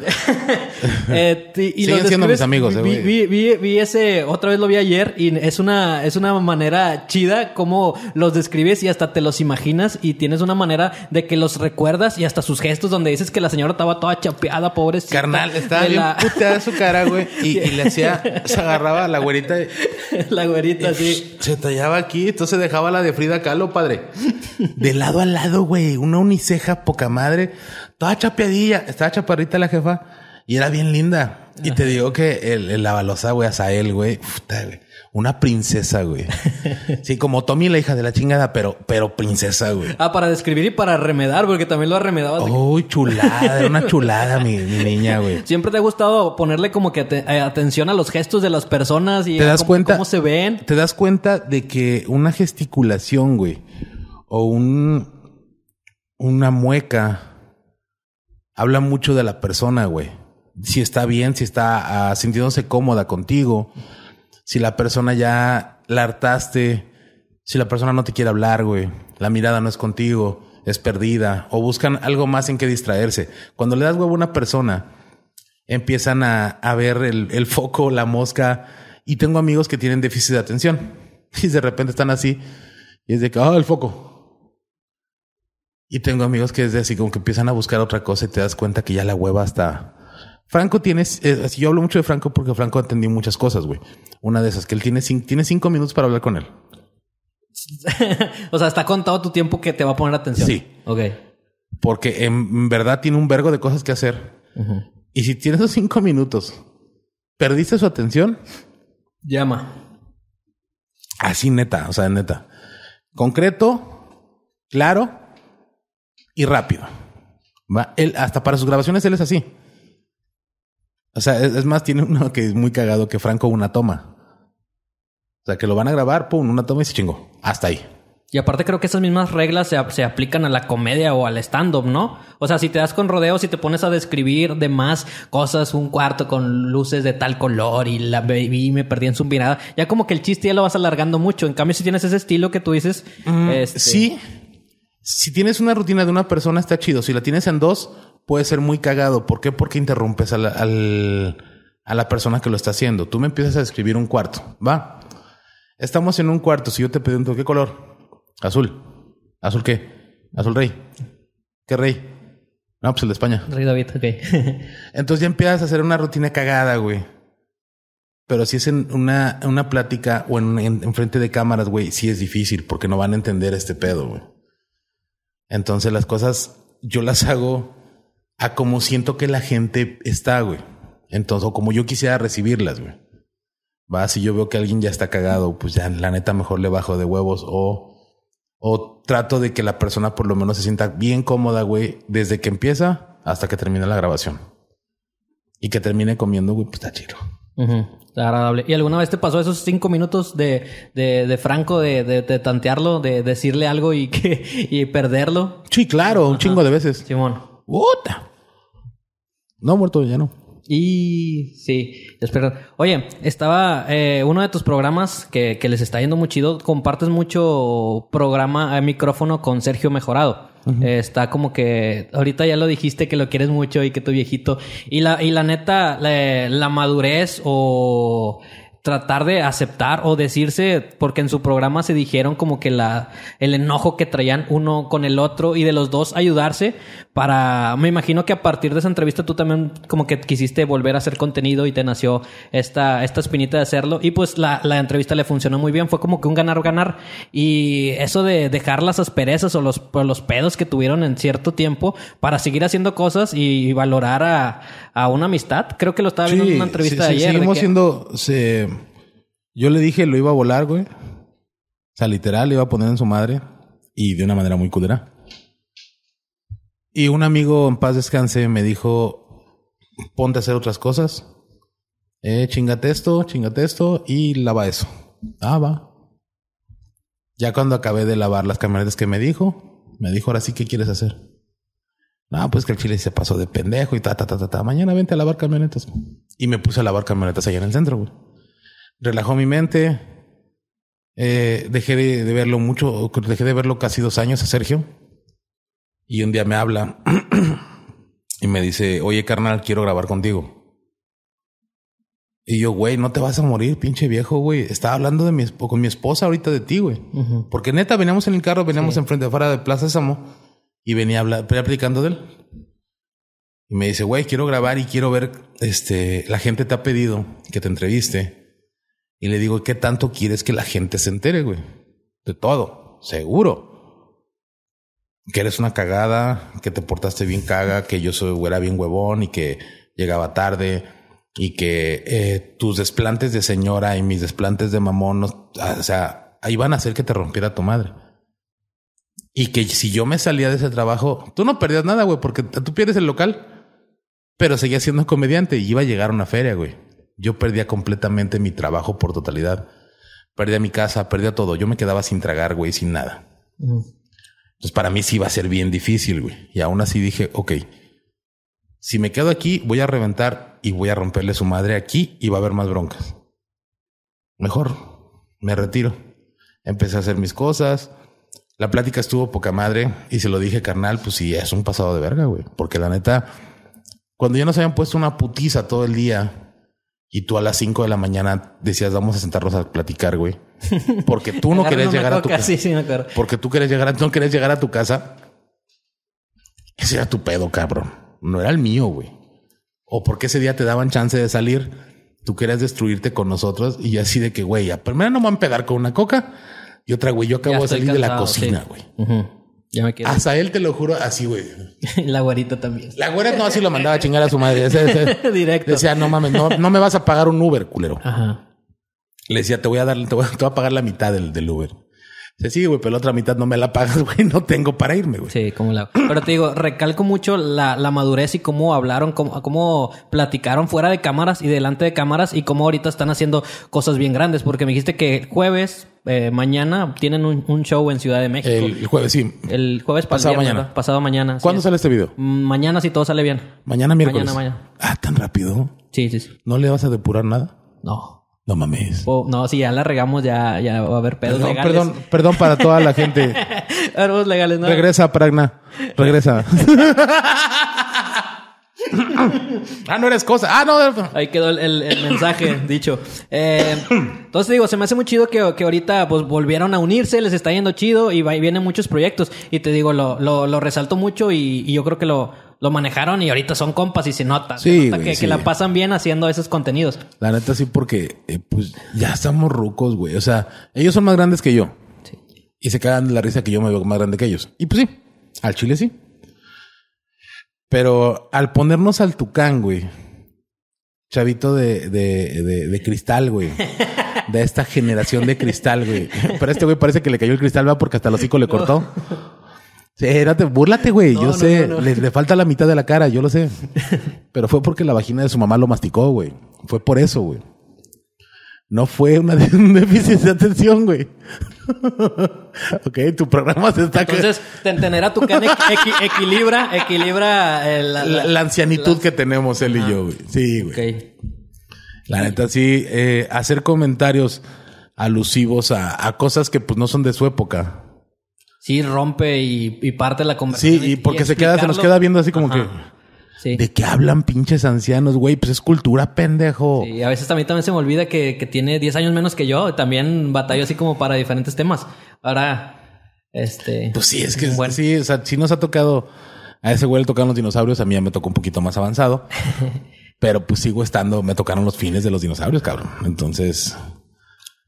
eh, y, Siguen siendo mis amigos, eh, vi, vi, ese, otra vez lo vi ayer y es una, es una manera chida como los describes y hasta te los imaginas y tienes una manera de que los recuerdas y hasta sus gestos donde dices que la señora estaba toda chapeada, pobre Carnal, estaba bien puteada su cara, güey. Y, le hacía, se agarraba a la güerita. la güerita, sí. Se tallaba aquí, entonces dejaba la de Frida Kahlo, padre. De lado a lado, güey. Una uniceja poca madre. Toda chapeadilla. Estaba chaparrita la jefa y era bien linda. Y te digo que el, el lavalosa, güey, él güey, una princesa, güey. Sí, como Tommy, la hija de la chingada, pero, pero princesa, güey. Ah, para describir y para remedar, porque también lo arremedabas. Uy, oh, chulada, era una chulada, mi, niña, güey. Siempre te ha gustado ponerle como que eh, atención a los gestos de las personas y ¿Te das cómo, cuenta, se ven. Te das cuenta de que una gesticulación, güey, o un, una mueca, habla mucho de la persona, güey si está bien, si está ah, sintiéndose cómoda contigo, si la persona ya la hartaste, si la persona no te quiere hablar, güey, la mirada no es contigo, es perdida, o buscan algo más en que distraerse. Cuando le das huevo a una persona, empiezan a, a ver el, el, foco, la mosca, y tengo amigos que tienen déficit de atención, y de repente están así, y es de que, ah, el foco. Y tengo amigos que es de así, como que empiezan a buscar otra cosa y te das cuenta que ya la hueva hasta Franco tiene, eh, yo hablo mucho de Franco porque Franco entendido muchas cosas, güey. Una de esas, que él tiene, tiene cinco minutos para hablar con él. o sea, está contado tu tiempo que te va a poner atención. Sí. Ok. Porque en verdad tiene un vergo de cosas que hacer. Y si tienes esos cinco minutos, perdiste su atención. Llama. Así neta, o sea, neta. Concreto, claro y rápido. ¿Va? Él, hasta para sus grabaciones él es así. O sea, es, más, tiene uno que es muy cagado que Franco una toma. O sea, que lo van a grabar, pum, una toma y se chingó. Hasta ahí. Y aparte creo que esas mismas reglas se, aplican a la comedia o al stand-up, ¿no? O sea, si te das con rodeos y te pones a describir de más cosas, un cuarto con luces de tal color y la baby me perdí en su mirada, ya como que el chiste ya lo vas alargando mucho. En cambio, si tienes ese estilo que tú dices... Mm, este, sí. Si tienes una rutina de una persona está chido. Si la tienes en dos, puede ser muy cagado. ¿Por qué? Porque interrumpes al, a la persona que lo está haciendo. Tú me empiezas a describir un cuarto, ¿va? Estamos en un cuarto. Si yo te pregunto, ¿qué color? Azul. ¿Azul qué? Azul rey. ¿Qué rey? No, pues el de España. Rey David, ok. Entonces ya empiezas a hacer una rutina cagada, güey. Pero si es en una, una plática o en, en, frente de cámaras, güey, sí es difícil porque no van a entender este pedo, güey. Entonces las cosas yo las hago a como siento que la gente está, güey. Entonces, o como yo quisiera recibirlas, güey. Va, si yo veo que alguien ya está cagado, pues ya la neta mejor le bajo de huevos o, o trato de que la persona por lo menos se sienta bien cómoda, güey, desde que empieza hasta que termina la grabación. Y que termine comiendo, güey, pues está chido. Está Agradable. ¿Y alguna vez te pasó esos cinco minutos de, Franco, de, tantearlo, de decirle algo y, que, y perderlo? Sí, claro, un chingo de veces. Simón. Puta. No, muerto, de lleno. Y sí, Espera, Oye, estaba eh, uno de tus programas que, les está yendo muy chido. Compartes mucho programa, a eh, micrófono con Sergio Mejorado. Eh, está como que ahorita ya lo dijiste que lo quieres mucho y que tu viejito. Y la, y la neta, la madurez o tratar de aceptar o decirse, porque en su programa se dijeron como que la, el enojo que traían uno con el otro y de los dos ayudarse para, me imagino que a partir de esa entrevista tú también como que quisiste volver a hacer contenido y te nació esta, esta espinita de hacerlo y pues la, la entrevista le funcionó muy bien, fue como que un ganar-ganar o y eso de dejar las asperezas o los, los pedos que tuvieron en cierto tiempo para seguir haciendo cosas y, valorar a, a, una amistad, creo que lo estaba viendo en una entrevista sí, de ayer. Seguimos siendo... Se yo le dije, lo iba a volar, güey. O sea, literal, le iba a poner en su madre y de una manera muy culera. Y un amigo en paz descanse me dijo, ponte a hacer otras cosas. Eh, chingate esto, chingate esto y lava eso. Ah, va. Ya cuando acabé de lavar las camionetas que me dijo, me dijo, ahora sí, ¿qué quieres hacer? Ah, pues que el chile se pasó de pendejo y ta, ta, ta, ta, ta. Mañana vente a lavar camionetas. Y me puse a lavar camionetas allá en el centro, güey relajó mi mente. Eh, dejé de, verlo mucho, dejé de verlo casi dos años a Sergio. Y un día me habla y me dice, oye carnal, quiero grabar contigo. Y yo, güey, no te vas a morir, pinche viejo, güey. Estaba hablando de mi, con mi esposa ahorita de ti, güey. Porque neta, veníamos en el carro, veníamos sí. enfrente afuera de Plaza Samo y venía aplicando de él. Y me dice, güey, quiero grabar y quiero ver, este, la gente te ha pedido que te entreviste y le digo, ¿qué tanto quieres que la gente se entere, güey? De todo, seguro. Que eres una cagada, que te portaste bien caga, que yo soy, era bien huevón y que llegaba tarde y que eh, tus desplantes de señora y mis desplantes de mamón, ah, o sea, van a hacer que te rompiera tu madre. Y que si yo me salía de ese trabajo, tú no perdías nada, güey, porque tú pierdes el local, pero seguía siendo comediante y iba a llegar a una feria, güey. Yo perdía completamente mi trabajo por totalidad. Perdía mi casa, perdía todo. Yo me quedaba sin tragar, güey, sin nada. Entonces, para mí sí iba a ser bien difícil, güey. Y aún así dije, ok, si me quedo aquí, voy a reventar y voy a romperle su madre aquí y va a haber más broncas. Mejor, me retiro. Empecé a hacer mis cosas. La plática estuvo poca madre y se lo dije, carnal, pues sí, es un pasado de verga, güey. Porque la neta, cuando ya nos habían puesto una putiza todo el día y tú a las 5 de la mañana decías, vamos a sentarnos a platicar, güey. Porque tú no querés llegar a tu casa. Porque tú quieres llegar a, no querés llegar a tu casa. Ese era tu pedo, cabrón. No era el mío, güey. O porque ese día te daban chance de salir. Tú querías destruirte con nosotros y así de que, güey, a primera no me van a pegar con una coca y otra, güey, yo acabo de salir de la cocina, güey. Ya me te lo juro, así, güey. la guarita también. La güera no, así lo mandaba a chingar a su madre. Directo. Decía, no mames, no, me vas a pagar un Uber, culero. Ajá. Le decía, te voy a dar, te voy, a pagar la mitad del, del Uber. Dice, sí, güey, pero la otra mitad no me la pagas, güey, no tengo para irme, güey. Sí, como la. Pero te digo, recalco mucho la, madurez y cómo hablaron, cómo, cómo, platicaron fuera de cámaras y delante de cámaras y cómo ahorita están haciendo cosas bien grandes, porque me dijiste que el jueves eh, mañana tienen un, un, show en Ciudad de México. El, jueves, sí. El jueves pasado mañana. Pasado mañana. ¿Cuándo sale este video? Mm, mañana, si todo sale bien. Mañana miércoles. Mañana, mañana. Ah, tan rápido. Sí, sí, ¿No le vas a depurar nada? No. No mames. Oh, no, si ya la regamos, ya, ya va a haber pedos Perdón, perdón para toda la gente. legales, ¿no? Regresa, Pragna. Regresa. ah, no eres cosa. Ah, no. Ahí quedó el, mensaje dicho. Eh, entonces digo, se me hace muy chido que, ahorita pues volvieron a unirse, les está yendo chido y, vienen muchos proyectos. Y te digo, lo, resalto mucho y, yo creo que lo, manejaron y ahorita son compas y se nota. Sí, se nota que, la pasan bien haciendo esos contenidos. La neta sí, porque eh, pues ya estamos rucos, güey. O sea, ellos son más grandes que yo. Y se quedan de la risa que yo me veo más grande que ellos. Y pues sí, al chile sí. Pero al ponernos al tucán, güey. Chavito de, de, de, cristal, güey. De esta generación de cristal, güey. Pero este güey parece que le cayó el cristal, va, porque hasta el hocico le cortó. Sí, búrlate, güey. yo sé, le, le, falta la mitad de la cara, yo lo sé. Pero fue porque la vagina de su mamá lo masticó, güey. Fue por eso, güey. No fue una, un déficit de atención, güey. ok, tu programa se está... Entonces, te entenderá tu que equilibra, equilibra eh, la, la, ancianitud que tenemos él y yo, güey. Sí, güey. Okay. La neta, sí, eh, hacer comentarios alusivos a, cosas que pues no son de su época. Sí, rompe y, parte la conversación. Sí, y porque se queda, se nos queda viendo así como que... ¿De qué hablan pinches ancianos, güey? Pues es cultura, pendejo. Y a veces también, también se me olvida que, tiene 10 años menos que yo. También batallo así como para diferentes temas. Ahora, este... Pues sí, es que si nos ha tocado... A ese güey le los dinosaurios, a mí ya me tocó un poquito más avanzado. pero pues sigo estando, me tocaron los fines de los dinosaurios, cabrón. Entonces...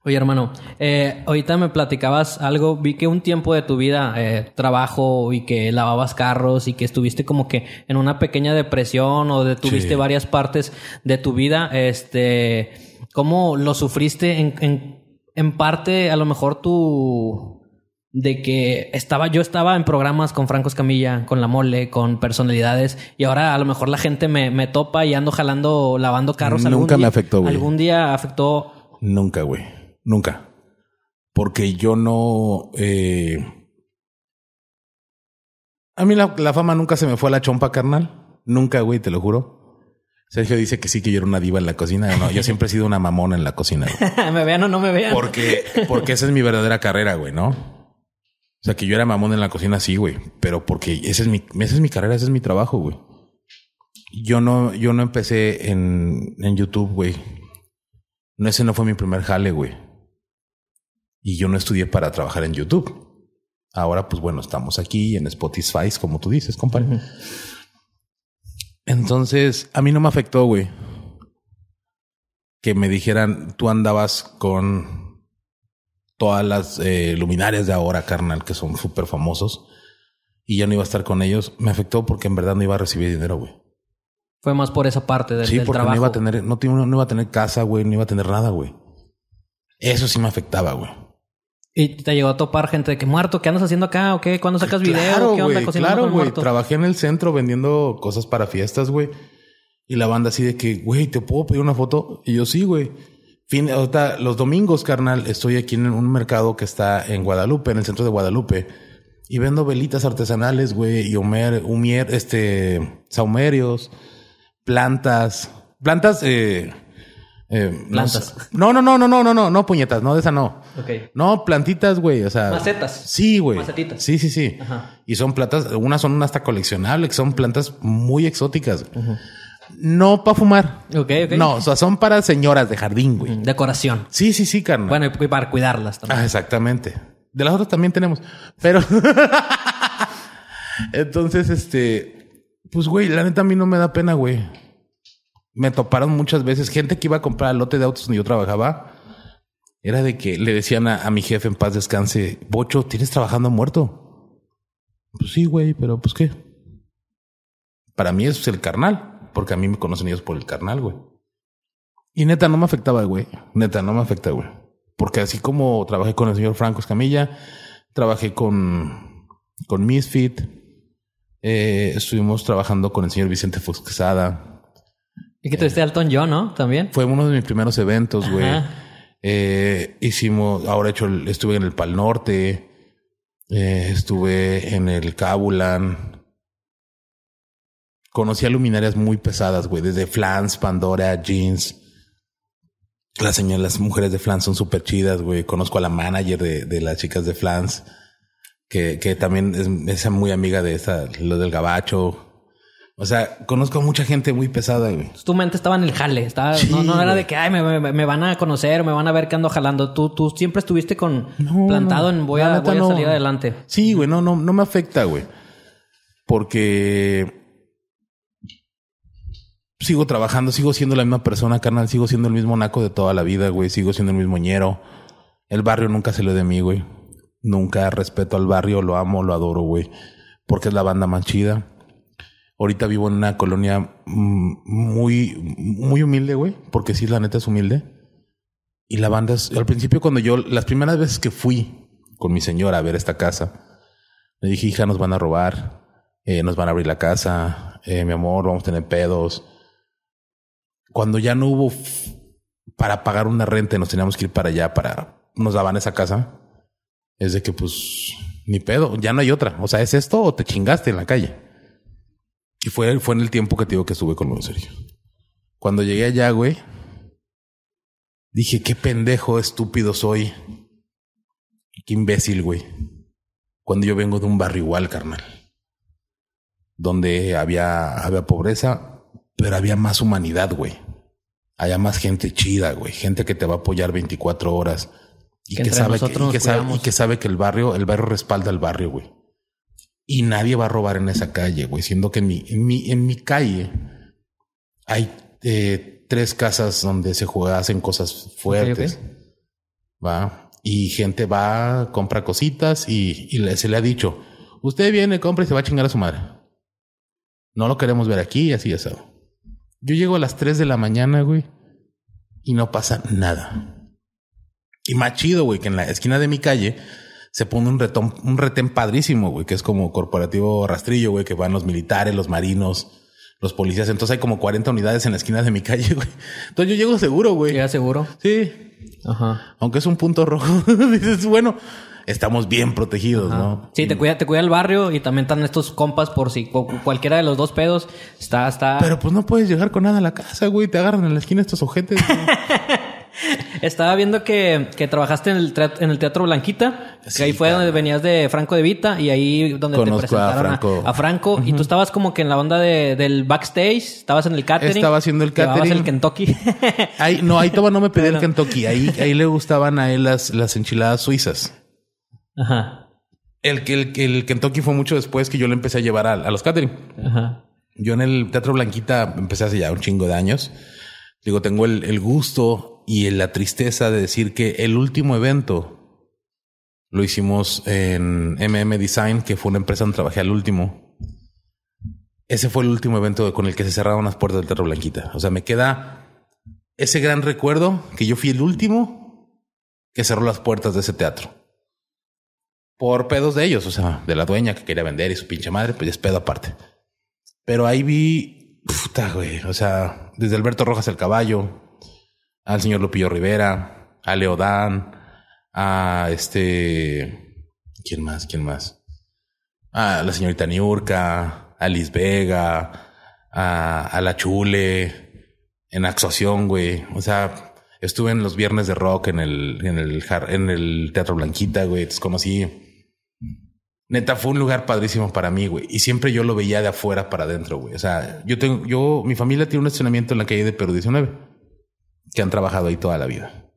Oye, hermano, eh, ahorita me platicabas algo. Vi que un tiempo de tu vida, eh, trabajo y que lavabas carros y que estuviste como que en una pequeña depresión o detuviste varias partes de tu vida. Este, ¿cómo lo sufriste? En, en, en parte, a lo mejor tú de que estaba, yo estaba en programas con Franco Escamilla, con La Mole, con personalidades, y ahora a lo mejor la gente me, me topa y ando jalando, lavando carros. Nunca me afectó, güey. Algún día afectó. Nunca, güey. Nunca. Porque yo no... Eh... A mí la, fama nunca se me fue a la chompa, carnal. Nunca, güey, te lo juro. Sergio dice que sí, que yo era una diva en la cocina. No, yo siempre he sido una mamona en la cocina. me vean o no me vean. Porque, porque esa es mi verdadera carrera, güey, ¿no? O sea, que yo era mamón en la cocina, sí, güey. Pero porque esa es mi, esa es mi carrera, ese es mi trabajo, güey. Yo no, yo no empecé en, en YouTube, güey. No, ese no fue mi primer jale, güey y yo no estudié para trabajar en YouTube. Ahora, pues bueno, estamos aquí en Spotify, como tú dices, compadre. Entonces, a mí no me afectó, güey. Que me dijeran, tú andabas con todas las eh, luminarias de ahora, carnal, que son súper famosos, y yo no iba a estar con ellos. Me afectó porque en verdad no iba a recibir dinero, güey. Fue más por esa parte del, sí, porque No iba a tener, no iba a tener casa, güey, no iba a tener nada, güey. Eso sí me afectaba, güey. Y te llegó a topar gente de que muerto, ¿qué andas haciendo acá? ¿O qué? ¿Cuándo sacas video? ¿Qué onda wey, Claro, güey. Trabajé en el centro vendiendo cosas para fiestas, güey. Y la banda así de que, güey, ¿te puedo pedir una foto? Y yo sí, güey. Fin, ahorita, los domingos, carnal, estoy aquí en un mercado que está en Guadalupe, en el centro de Guadalupe. Y vendo velitas artesanales, güey, y Homer humier, este, saumerios, plantas, plantas, eh, eh, plantas. No, no, no, no, no, no, no, no, puñetas, no, de esa no. No, plantitas, güey, o sea. Macetas. Sí, güey. Macetitas. Sí, sí, sí. Ajá. Y son plantas, unas son hasta coleccionables, que son plantas muy exóticas. No para fumar. Ok, ok. No, o sea, son para señoras de jardín, güey. Mm, decoración. Sí, sí, sí, carnal. Bueno, y para cuidarlas también. Ah, exactamente. De las otras también tenemos. Pero. Entonces, este. Pues, güey, la neta a mí no me da pena, güey me toparon muchas veces gente que iba a comprar lote de autos donde yo trabajaba. Era de que le decían a, mi jefe en paz descanse, Bocho, tienes trabajando muerto. Pues sí, güey, pero pues qué. Para mí eso es el carnal, porque a mí me conocen ellos por el carnal, güey. Y neta, no me afectaba, güey. Neta, no me afecta, güey. Porque así como trabajé con el señor Franco Escamilla, trabajé con, con Misfit, eh, estuvimos trabajando con el señor Vicente Fox Quesada y que te esté Alton yo, ¿no? También. Fue uno de mis primeros eventos, güey. Eh, hicimos, ahora hecho, estuve en el Pal Norte, eh, estuve en el Cabulan. Conocí a luminarias muy pesadas, güey, desde Flans, Pandora, Jeans. Las señoras, mujeres de Flans son súper chidas, güey. Conozco a la manager de, las chicas de Flans, que, que también es, muy amiga de esa lo del Gabacho. O sea, conozco a mucha gente muy pesada, güey. Tu mente estaba en el jale. Estaba, no, era de que, me, van a conocer, me van a ver que ando jalando. Tú, tú siempre estuviste con plantado en voy, a, salir adelante. Sí, güey, no, no, no me afecta, güey. Porque sigo trabajando, sigo siendo la misma persona, carnal, sigo siendo el mismo naco de toda la vida, güey, sigo siendo el mismo ñero. El barrio nunca se lo de mí, güey. Nunca respeto al barrio, lo amo, lo adoro, güey. Porque es la banda más chida. Ahorita vivo en una colonia mm, muy, muy humilde, güey, porque sí, la neta es humilde. Y la banda, es, al principio cuando yo, las primeras veces que fui con mi señora a ver esta casa, le dije, hija, nos van a robar, eh, nos van a abrir la casa, eh, mi amor, vamos a tener pedos. Cuando ya no hubo para pagar una renta, nos teníamos que ir para allá, para, nos daban esa casa, es de que pues, ni pedo, ya no hay otra. O sea, es esto o te chingaste en la calle. Y fue, fue en el tiempo que te digo que estuve con Luis Sergio. Cuando llegué allá, güey, dije, qué pendejo, estúpido soy. Qué imbécil, güey. Cuando yo vengo de un barrio igual, carnal. Donde había, había pobreza, pero había más humanidad, güey. Había más gente chida, güey. Gente que te va a apoyar 24 horas. Y que, sabe, que, sabe, que el barrio, el barrio respalda al barrio, güey y nadie va a robar en esa calle, güey. Siendo que en mi, en mi, calle hay eh, tres casas donde se juega, hacen cosas fuertes. Va. Y gente va, compra cositas y, y se le ha dicho, usted viene, compre y se va a chingar a su madre. No lo queremos ver aquí y así ya sabe. Yo llego a las 3 de la mañana, güey, y no pasa nada. Y más chido, güey, que en la esquina de mi calle se pone un retón, un retén padrísimo, güey, que es como corporativo rastrillo, güey, que van los militares, los marinos, los policías. Entonces hay como 40 unidades en la esquina de mi calle, güey. Entonces yo llego seguro, güey. ¿Ya seguro? Sí. Ajá. Aunque es un punto rojo, dices, bueno, estamos bien protegidos, ¿no? Sí, te cuida, te cuida el barrio y también están estos compas por si cualquiera de los dos pedos está, está. Pero pues no puedes llegar con nada a la casa, güey. Te agarran en la esquina estos ojetes. Estaba viendo que, que trabajaste en el, teatro, Blanquita, que ahí fue donde venías de Franco de Vita y ahí donde Conozco te a Franco. A, Franco Y tú estabas como que en la onda del backstage, estabas en el catering. Estaba haciendo el catering. el Kentucky. no, ahí todavía no me pedía el Kentucky. Ahí, ahí le gustaban a él las, las enchiladas suizas. Ajá. El, el, el Kentucky fue mucho después que yo le empecé a llevar a, los catering. Ajá. Yo en el Teatro Blanquita empecé hace ya un chingo de años. Digo, tengo el, el gusto y en la tristeza de decir que el último evento lo hicimos en MM Design, que fue una empresa donde trabajé al último. Ese fue el último evento con el que se cerraron las puertas del Teatro Blanquita. O sea, me queda ese gran recuerdo que yo fui el último que cerró las puertas de ese teatro. Por pedos de ellos, o sea, de la dueña que quería vender y su pinche madre, pues es pedo aparte. Pero ahí vi, puta, güey, o sea, desde Alberto Rojas el Caballo, al señor Lupillo Rivera, a Leodán, a este. ¿Quién más? ¿Quién más? A la señorita Niurka, a Liz Vega, a, La Chule, en actuación, güey. O sea, estuve en los viernes de rock en el, en el, Teatro Blanquita, güey. como así Neta, fue un lugar padrísimo para mí, güey. Y siempre yo lo veía de afuera para adentro, güey. O sea, yo tengo, yo, mi familia tiene un estacionamiento en la calle de Perú 19 que han trabajado ahí toda la vida.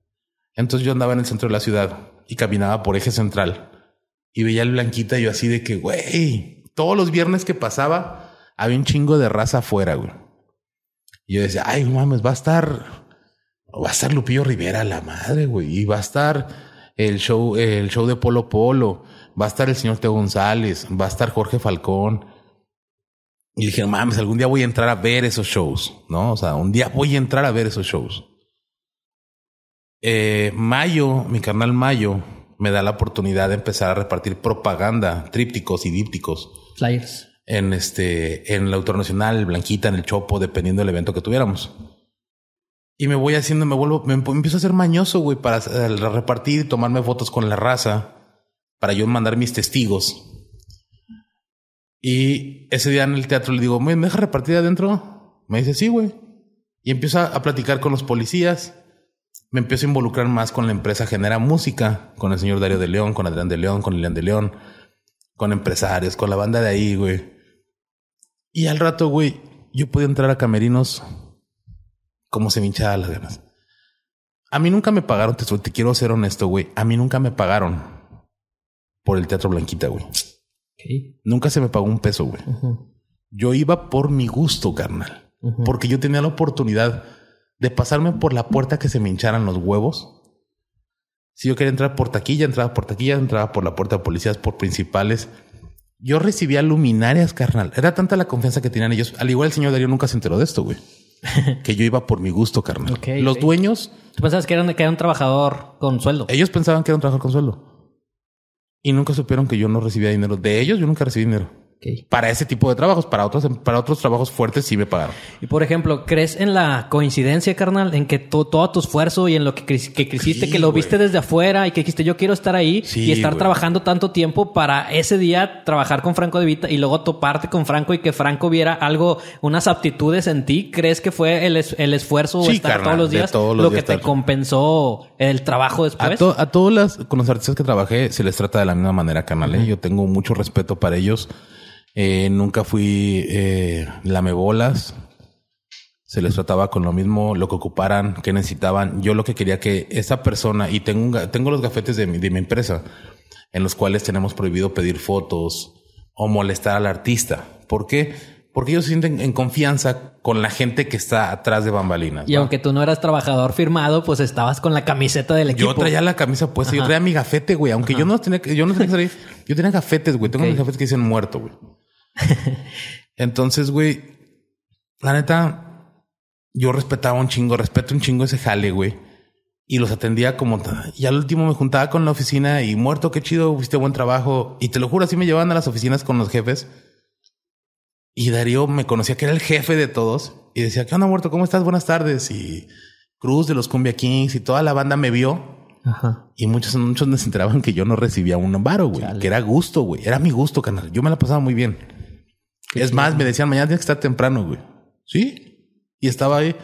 Entonces yo andaba en el centro de la ciudad y caminaba por eje central y veía el Blanquita y yo así de que, güey, todos los viernes que pasaba había un chingo de raza afuera, güey. Y yo decía, ay, mames, va a estar, va a estar Lupillo Rivera, la madre, güey, y va a estar el show, el show de Polo Polo, va a estar el señor Teo González, va a estar Jorge Falcón. Y dije, mames, algún día voy a entrar a ver esos shows, ¿no? O sea, un día voy a entrar a ver esos shows. Eh, Mayo, mi canal Mayo, me da la oportunidad de empezar a repartir propaganda, trípticos y dípticos. Flyers. En este, en la Autor Nacional, Blanquita, en el Chopo, dependiendo del evento que tuviéramos. Y me voy haciendo, me vuelvo, me, empiezo a ser mañoso, güey, para eh, repartir y tomarme fotos con la raza, para yo mandar mis testigos. Y ese día en el teatro le digo, ¿me deja repartir adentro? Me dice, sí, güey. Y empieza a platicar con los policías me empiezo a involucrar más con la empresa Genera Música, con el señor Dario de León, con Adrián de León, con Lilian de León, con empresarios, con la banda de ahí, güey. Y al rato, güey, yo pude entrar a camerinos como se me hinchaba las ganas. A mí nunca me pagaron, te, quiero ser honesto, güey. A mí nunca me pagaron por el Teatro Blanquita, güey. Nunca se me pagó un peso, güey. Yo iba por mi gusto, carnal. Porque yo tenía la oportunidad de pasarme por la puerta que se me hincharan los huevos. Si yo quería entrar por taquilla, entraba por taquilla, entraba por la puerta de policías, por principales. Yo recibía luminarias, carnal. Era tanta la confianza que tenían ellos. Al igual el señor Darío nunca se enteró de esto, güey. que yo iba por mi gusto, carnal. los dueños... Tú pensabas que, eran, que era un trabajador con sueldo. Ellos pensaban que era un trabajador con sueldo. Y nunca supieron que yo no recibía dinero. De ellos yo nunca recibí dinero. Para ese tipo de trabajos, para otros, para otros trabajos fuertes sí me pagaron. Y por ejemplo, ¿crees en la coincidencia, carnal? En que todo tu esfuerzo y en lo que, que creciste, que lo viste desde afuera y que dijiste yo quiero estar ahí y estar trabajando tanto tiempo para ese día trabajar con Franco de Vita y luego toparte con Franco y que Franco viera algo, unas aptitudes en ti. ¿Crees que fue el, el esfuerzo estar todos los días lo que te compensó el trabajo después? A, todos las, con los artistas que trabajé se les trata de la misma manera, carnal. ¿eh? Yo tengo mucho respeto para ellos. Eh, nunca fui eh, lamebolas. Se les trataba con lo mismo, lo que ocuparan, qué necesitaban. Yo lo que quería que esa persona, y tengo, tengo los gafetes de mi, empresa, en los cuales tenemos prohibido pedir fotos o molestar al artista. ¿Por qué? Porque ellos se sienten en confianza con la gente que está atrás de bambalinas. Y aunque tú no eras trabajador firmado, pues estabas con la camiseta del equipo. Yo traía la camisa puesta, yo traía mi gafete, güey. Aunque yo no tenía, yo no que salir, yo tenía gafetes, güey. Tengo mis gafetes que dicen muerto, güey. Entonces, güey, la neta, yo respetaba un chingo, respeto un chingo ese jale, güey. Y los atendía como... Y al último me juntaba con la oficina y muerto, qué chido, fuiste buen trabajo. Y te lo juro, así me llevaban a las oficinas con los jefes. Y Darío me conocía que era el jefe de todos y decía, ¿qué onda, muerto? ¿Cómo estás? Buenas tardes. Y Cruz de los Cumbia Kings y toda la banda me vio. Y muchos, muchos me enteraban que yo no recibía un varo, güey. Que era gusto, güey. Era mi gusto, canal. Yo me la pasaba muy bien es más, me decían, mañana tienes que estar temprano, güey. Sí. Y estaba ahí.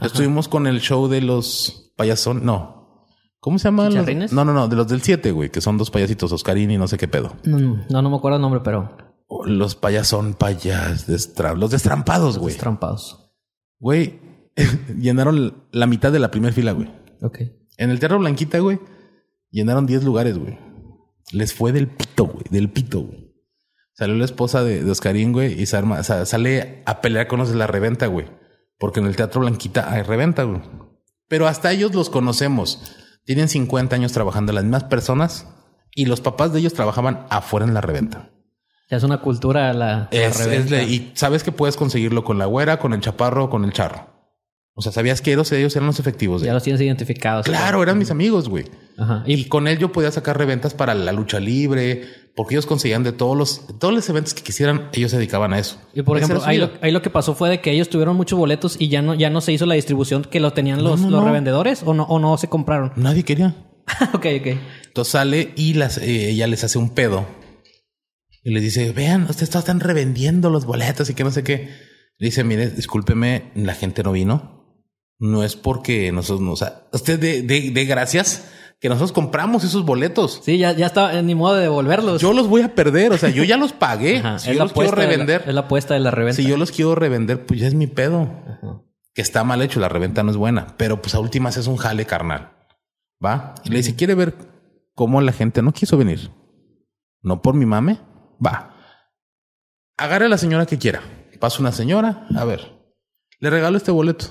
Estuvimos con el show de los payasón... No. ¿Cómo se llama? No, no, no. De los del 7, güey. Que son dos payasitos, Oscarín y no sé qué pedo. No, no, me acuerdo el nombre, pero... Los payasón, payas. Los destrampados, güey. Los destrampados. Güey, llenaron la mitad de la primera fila, güey. Ok. En el Teatro Blanquita, güey, llenaron 10 lugares, güey. Les fue del pito, güey. Del pito, güey. Salió la esposa de, Oscarín, güey, y sale a pelear con los de la reventa, güey. Porque en el Teatro Blanquita hay reventa, güey. Pero hasta ellos los conocemos. Tienen 50 años trabajando las mismas personas y los papás de ellos trabajaban afuera en la reventa. Ya es una cultura la, y sabes que puedes conseguirlo con la güera, con el chaparro, con el charro. O sea, sabías que ellos, ellos eran los efectivos. Ya los tienes identificados. Claro, eran mis amigos, güey. Y, y con él yo podía sacar reventas para la lucha libre, porque ellos conseguían de todos los, todos los eventos que quisieran, ellos se dedicaban a eso. Y por ejemplo, ahí lo, que pasó fue de que ellos tuvieron muchos boletos y ya no, ya no se hizo la distribución que lo tenían los, los revendedores o no, o no se compraron. Nadie quería. ok, ok. Entonces sale y las, eh, ella les hace un pedo y les dice, vean, ustedes están revendiendo los boletos y que no sé qué. Le dice, mire, discúlpeme, la gente no vino. No es porque nosotros no, o sea, usted de, de, de gracias que nosotros compramos esos boletos. Sí, ya, ya está eh, ni modo de devolverlos. Yo los voy a perder, o sea, yo ya los pagué. si yo los quiero revender. es la apuesta de la reventa. Si yo los quiero revender, pues ya es mi pedo. Que está mal hecho, la reventa no es buena, pero pues a últimas es un jale carnal. Va y le dice, quiere ver cómo la gente no quiso venir. No por mi mame, va. Agarre a la señora que quiera. Pasa una señora, a ver, le regalo este boleto.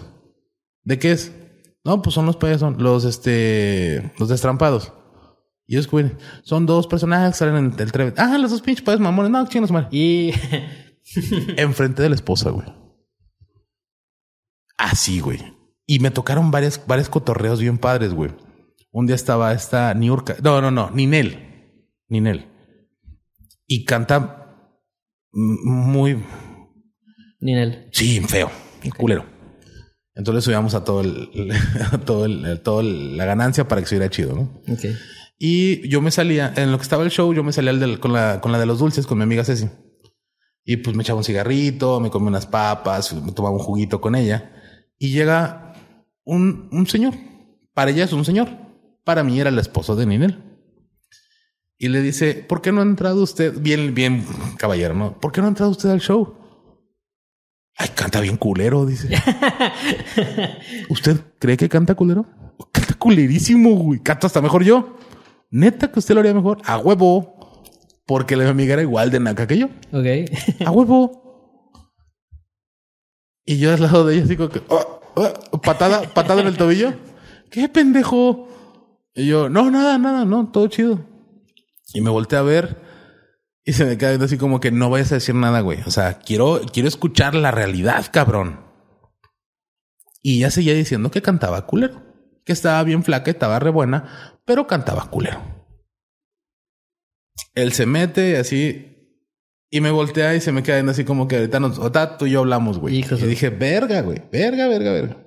¿De qué es? No, pues son los payasos, los este, los destrampados. Y es que son dos personajes que salen en el Trevet. Ajá, los dos pinches payasos mamones. No, chingos, mal. Y enfrente de la esposa, güey. Así, ah, güey. Y me tocaron varios, varios cotorreos bien padres, güey. Un día estaba esta Niurka. No, no, no, Ninel. Ninel. Y canta muy. Ninel. Sí, feo. Culero. Entonces subíamos a todo el, todo el, todo la ganancia para que hubiera chido, ¿no? Y yo me salía, en lo que estaba el show, yo me salía con, la, de los dulces, con mi amiga Ceci. Y pues me echaba un cigarrito, me comía unas papas, me tomaba un juguito con ella. Y llega un, un señor. Para ella es un señor. Para mí era el esposo de Ninel. Y le dice, ¿por qué no ha entrado usted? Bien, bien, caballero, ¿no? ¿Por qué no ha entrado usted al show? Ay, canta bien culero, dice. ¿Usted cree que canta culero? Canta culerísimo, güey. Canta hasta mejor yo. Neta que usted lo haría mejor. A huevo. Porque la amiga era igual de naca que yo. Ok. A huevo. Y yo al lado de ella, así como que. Oh, oh, patada, patada en el tobillo. ¿Qué pendejo? Y yo, no, nada, nada, no, todo chido. Y me volteé a ver y se me cae así como que no vayas a decir nada, güey. O sea, quiero, quiero escuchar la realidad, cabrón. Y ya seguía diciendo que cantaba culero, que estaba bien flaca, estaba re buena, pero cantaba culero. Él se mete así y me voltea y se me queda así como que ahorita nos, o tú y yo hablamos, güey. Y dije, verga, güey, verga, verga, verga.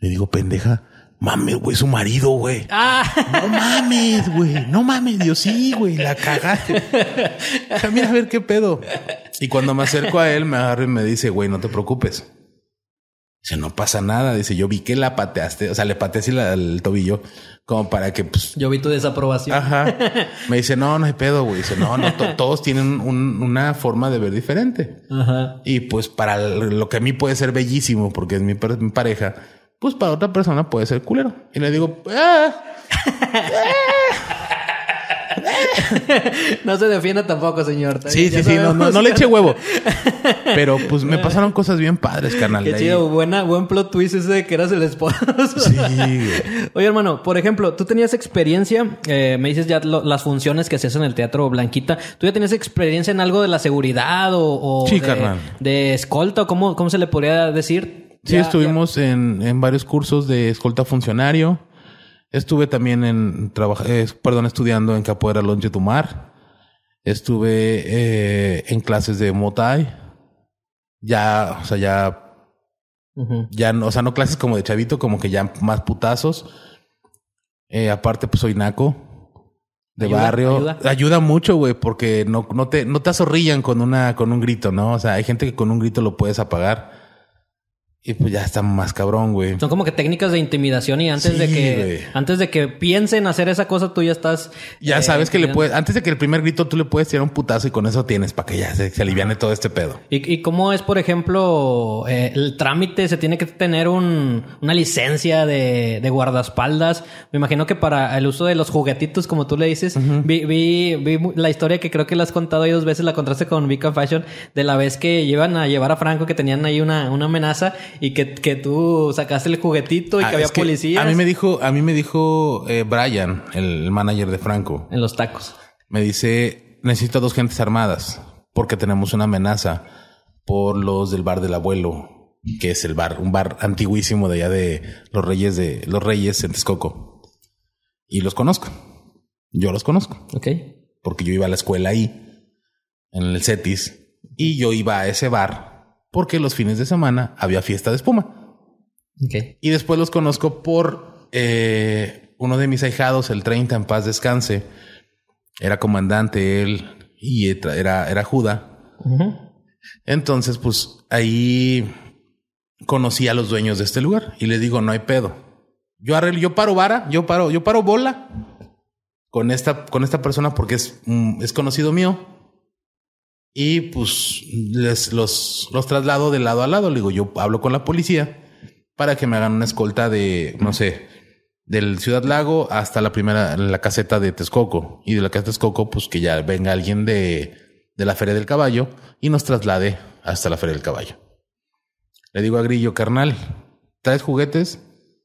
Le digo, pendeja, mames, güey, su marido, güey. Ah. No mames, güey. No mames, Dios, sí, güey, la cagaste. Mira a ver qué pedo. Y cuando me acerco a él, me agarra y me dice, güey, no te preocupes. Dice, no pasa nada. Dice, yo vi que la pateaste. O sea, le pateé así el tobillo como para que, pues. Yo vi tu desaprobación. Ajá. Me dice, no, no hay pedo, güey. Dice, no, no, todos tienen una forma de ver diferente. Ajá. Y pues para lo que a mí puede ser bellísimo, porque es mi pareja, pues para otra persona puede ser culero. Y le digo, ah". no se defienda tampoco, señor. Sí, sí, sí, no, le eche huevo. Pero pues me pasaron cosas bien padres, carnal. Qué chido, buena, buen plot twist ese de que eras el esposo. Sí. Oye, hermano, por ejemplo, tú tenías experiencia, eh, me dices ya las funciones que se en el teatro Blanquita. ¿Tú ya tenías experiencia en algo de la seguridad o, sí, de, carnal. de escolta? ¿Cómo, ¿Cómo se le podría decir? Sí, estuvimos En, en, varios cursos de escolta funcionario. Estuve también en eh, perdón, estudiando en Capoeira Longe Tu Mar. Estuve eh, en clases de Motai. Ya, o sea, ya. Ya, no, o sea, no clases como de chavito, como que ya más putazos. Eh, aparte, pues soy naco de barrio. Ayuda. mucho, güey, porque no, no, te, no te azorrillan con, una, con un grito, ¿no? O sea, hay gente que con un grito lo puedes apagar. Y pues ya está más cabrón, güey. Son como que técnicas de intimidación y antes de que antes de que piensen hacer esa cosa, tú ya estás. Ya eh, sabes que le puedes. Antes de que el primer grito, tú le puedes tirar un putazo y con eso tienes para que ya se, aliviane todo este pedo. ¿Y, y cómo es, por ejemplo, eh, el trámite? Se tiene que tener un, una licencia de, de, guardaespaldas. Me imagino que para el uso de los juguetitos, como tú le dices, vi, vi, la historia que creo que la has contado ahí dos veces, la contraste con Vika Fashion, de la vez que llevan a llevar a Franco, que tenían ahí una, una amenaza y que, tú sacaste el juguetito y ah, que había policías. a mí me dijo, a mí me dijo eh, Brian, el manager de Franco. En los tacos. Me dice, necesito dos gentes armadas porque tenemos una amenaza por los del bar del abuelo, que es el bar, un bar antiguísimo de allá de los Reyes de los Reyes en Texcoco. Y los conozco. Yo los conozco. Ok. Porque yo iba a la escuela ahí, en el CETIS, y yo iba a ese bar porque los fines de semana había fiesta de espuma. Okay. Y después los conozco por eh, uno de mis ahijados, el 30 en paz descanse. Era comandante él y era, era Juda. Entonces, pues ahí conocí a los dueños de este lugar y le digo, no hay pedo. Yo yo paro vara, yo paro, yo paro bola con esta, con esta persona porque es, mm, es conocido mío. Y pues les, los, los traslado de lado a lado. Le digo, yo hablo con la policía para que me hagan una escolta de, no sé, del Ciudad Lago hasta la primera, la caseta de Texcoco. Y de la caseta de Texcoco, pues que ya venga alguien de, la Feria del Caballo y nos traslade hasta la Feria del Caballo. Le digo a Grillo, carnal, ¿traes juguetes?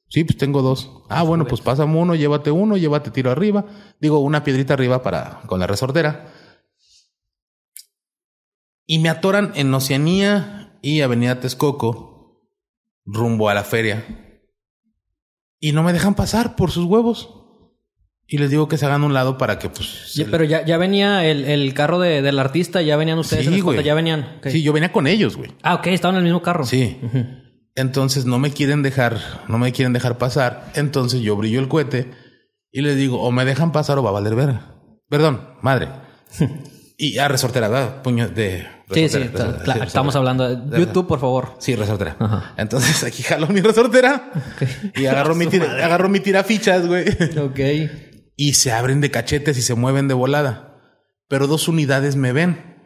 Sí, pues tengo dos. Ah, bueno, pues pásame uno, llévate uno, llévate tiro arriba. Digo, una piedrita arriba para con la resortera y me atoran en Oceanía y Avenida Texcoco, rumbo a la feria. Y no me dejan pasar por sus huevos. Y les digo que se hagan un lado para que, pues. pero ya, ya venía el, carro del artista, ya venían ustedes. Sí, güey. ya venían. Sí, yo venía con ellos, güey. Ah, ok, estaban en el mismo carro. Sí. Entonces no me quieren dejar, no me quieren dejar pasar. Entonces yo brillo el cohete y les digo, o me dejan pasar o va a valer ver. Perdón, madre. y a resortera, ¿verdad? Puño de sí, sí, estamos hablando de YouTube, por favor. Sí, resortera. Entonces aquí jalo mi resortera y agarro mi, tira, mi tirafichas, güey. Ok. Y se abren de cachetes y se mueven de volada. Pero dos unidades me ven.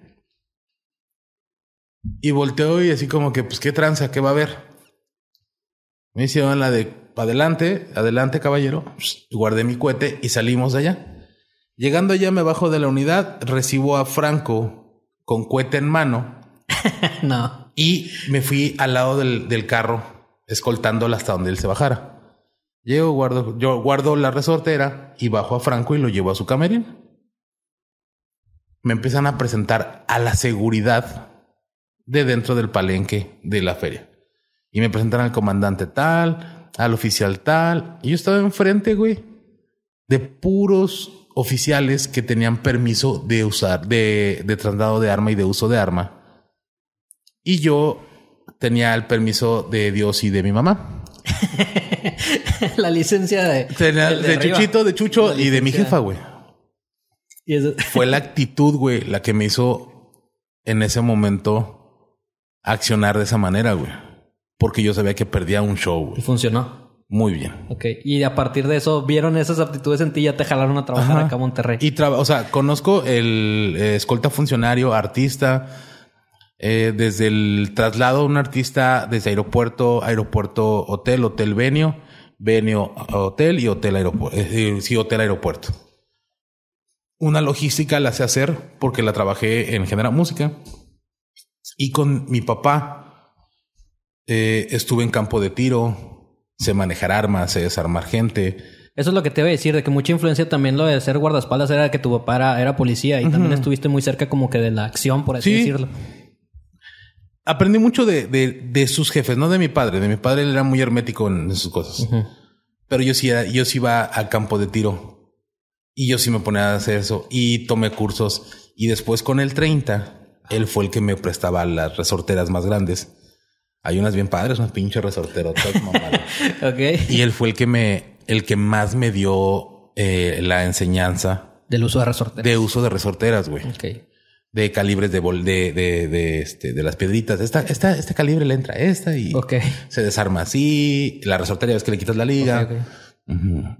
Y volteo y así como que, pues, ¿qué tranza? ¿Qué va a haber? Me hicieron la de, adelante, adelante, caballero. Pues, guardé mi cohete y salimos de allá. Llegando allá me bajo de la unidad, recibo a Franco, con cohete en mano. no. Y me fui al lado del, carro, escoltándolo hasta donde él se bajara. Llego, guardo, yo guardo la resortera y bajo a Franco y lo llevo a su camerín. Me empiezan a presentar a la seguridad de dentro del palenque de la feria. Y me presentan al comandante tal, al oficial tal. Y yo estaba enfrente, güey, de puros oficiales que tenían permiso de usar, de, de traslado de arma y de uso de arma. Y yo tenía el permiso de Dios y de mi mamá. la licencia de, de, Chuchito, de Chucho y de mi jefa, güey. Fue la actitud, güey, la que me hizo en ese momento accionar de esa manera, güey. Porque yo sabía que perdía un show, güey. Y funcionó. Muy bien. Ok. Y a partir de eso, vieron esas aptitudes en ti y ya te jalaron a trabajar acá a Monterrey. Y o sea, conozco el eh, escolta funcionario, artista, eh, desde el traslado de un artista desde aeropuerto, aeropuerto, hotel, hotel venio, venio, hotel y hotel aeropuerto. Eh, sí, hotel aeropuerto. Una logística la sé hacer porque la trabajé en General Música. Y con mi papá estuve en campo de tiro, sé manejar armas, sé desarmar gente. Eso es lo que te iba a decir, de que mucha influencia también lo de ser guardaespaldas era que tu papá era, policía y también estuviste muy cerca como que de la acción, por así decirlo. Aprendí mucho de, sus jefes, no de mi padre. De mi padre él era muy hermético en, sus cosas. Pero yo sí, yo sí iba al campo de tiro. Y yo sí me ponía a hacer eso. Y tomé cursos. Y después con el 30, él fue el que me prestaba las resorteras más grandes hay unas bien padres, unas pinches resortero Y él fue el que me, el que más me dio eh, la enseñanza. Del uso de resorteras. De uso de resorteras, güey. De calibres de bol, este, de, las piedritas. Esta, esta, este calibre le entra a esta y se desarma así. La resortera es que le quitas la liga.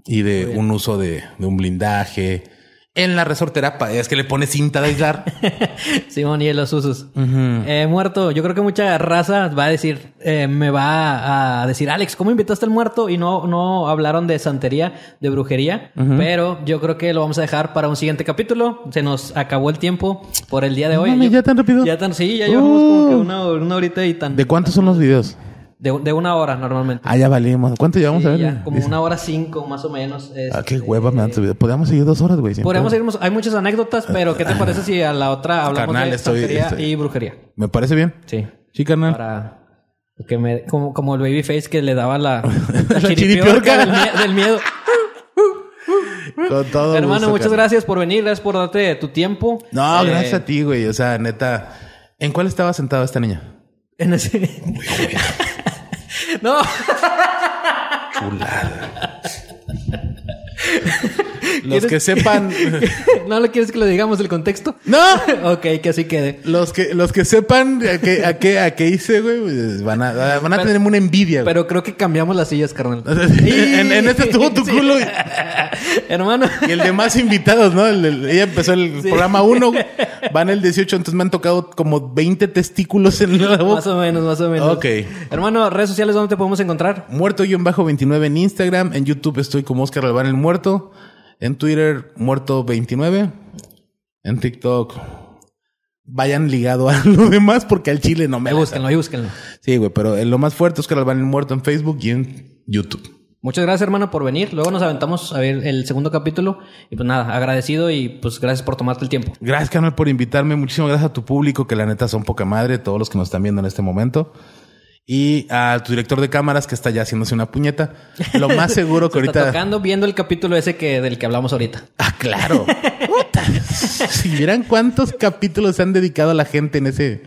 Y de un uso de, de un blindaje en la resortera es que le pone cinta de aislar. Simón y los usos. Eh, muerto. Yo creo que mucha raza va a decir, eh, me va a decir, Alex, ¿cómo invitaste al muerto? Y no, no hablaron de santería, de brujería, pero yo creo que lo vamos a dejar para un siguiente capítulo. Se nos acabó el tiempo por el día de hoy. ya tan rápido. Ya tan, sí, ya llevamos como que uh. una, horita y tan. ¿De cuántos son los videos? De, de, una hora normalmente. Ah, ya valimos. ¿Cuánto llevamos a ver? Ya, eh, como una hora cinco, más o menos. ah, qué este, hueva me han subido. Podríamos seguir dos horas, güey. Podríamos seguir. Hay muchas anécdotas, pero ¿qué te ah, parece si a la otra hablamos de estoy, y este, brujería? Me parece bien. Sí. Sí, carnal. Para que me, como, como el face que le daba la, la, chiripiorca del, miedo. Con todo Hermano, muchas gracias por venir. Gracias por darte tu tiempo. No, eh, gracias a ti, güey. O sea, neta. ¿En cuál estaba sentado esta niña? En ese... No. Chulada. Los que sepan. ¿No lo quieres que lo digamos el contexto? ¡No! ok, que así quede. Los que, los que sepan a qué, a qué, hice, güey, pues, van a, van a tener una envidia, Pero creo que cambiamos las sillas, carnal. en, este tuvo tu culo. Hermano. Y el de más invitados, ¿no? ella empezó el programa 1, van el 18, entonces me han tocado como 20 testículos en la boca. Más o menos, más o menos. Ok. Hermano, redes sociales, ¿dónde te podemos encontrar? Muerto-29 y bajo en Instagram, en YouTube estoy como Oscar Albán el Muerto. En Twitter, muerto29. En TikTok, vayan ligado a lo demás porque al chile no me Búsquenlo y búsquenlo. Sí, güey, pero eh, lo más fuerte es que lo van muerto en Facebook y en YouTube. Muchas gracias, hermano, por venir. Luego nos aventamos a ver el segundo capítulo. Y pues nada, agradecido y pues gracias por tomarte el tiempo. Gracias, Canal, por invitarme. Muchísimas gracias a tu público, que la neta son poca madre, todos los que nos están viendo en este momento y a tu director de cámaras que está ya haciéndose una puñeta. Lo más seguro que ahorita. tocando viendo el capítulo ese que del que hablamos ahorita. Ah, claro. si vieran cuántos capítulos se han dedicado a la gente en ese.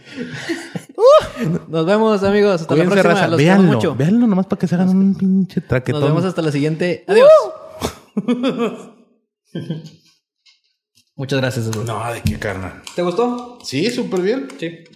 Uh. Nos vemos, amigos. Hasta la próxima. Raza. Los mucho. véanlo nomás para que se hagan un pinche traquetón. Nos vemos hasta la siguiente. Uh. Adiós. Muchas gracias, No, de qué carnal. ¿Te gustó? Sí, súper bien. Sí.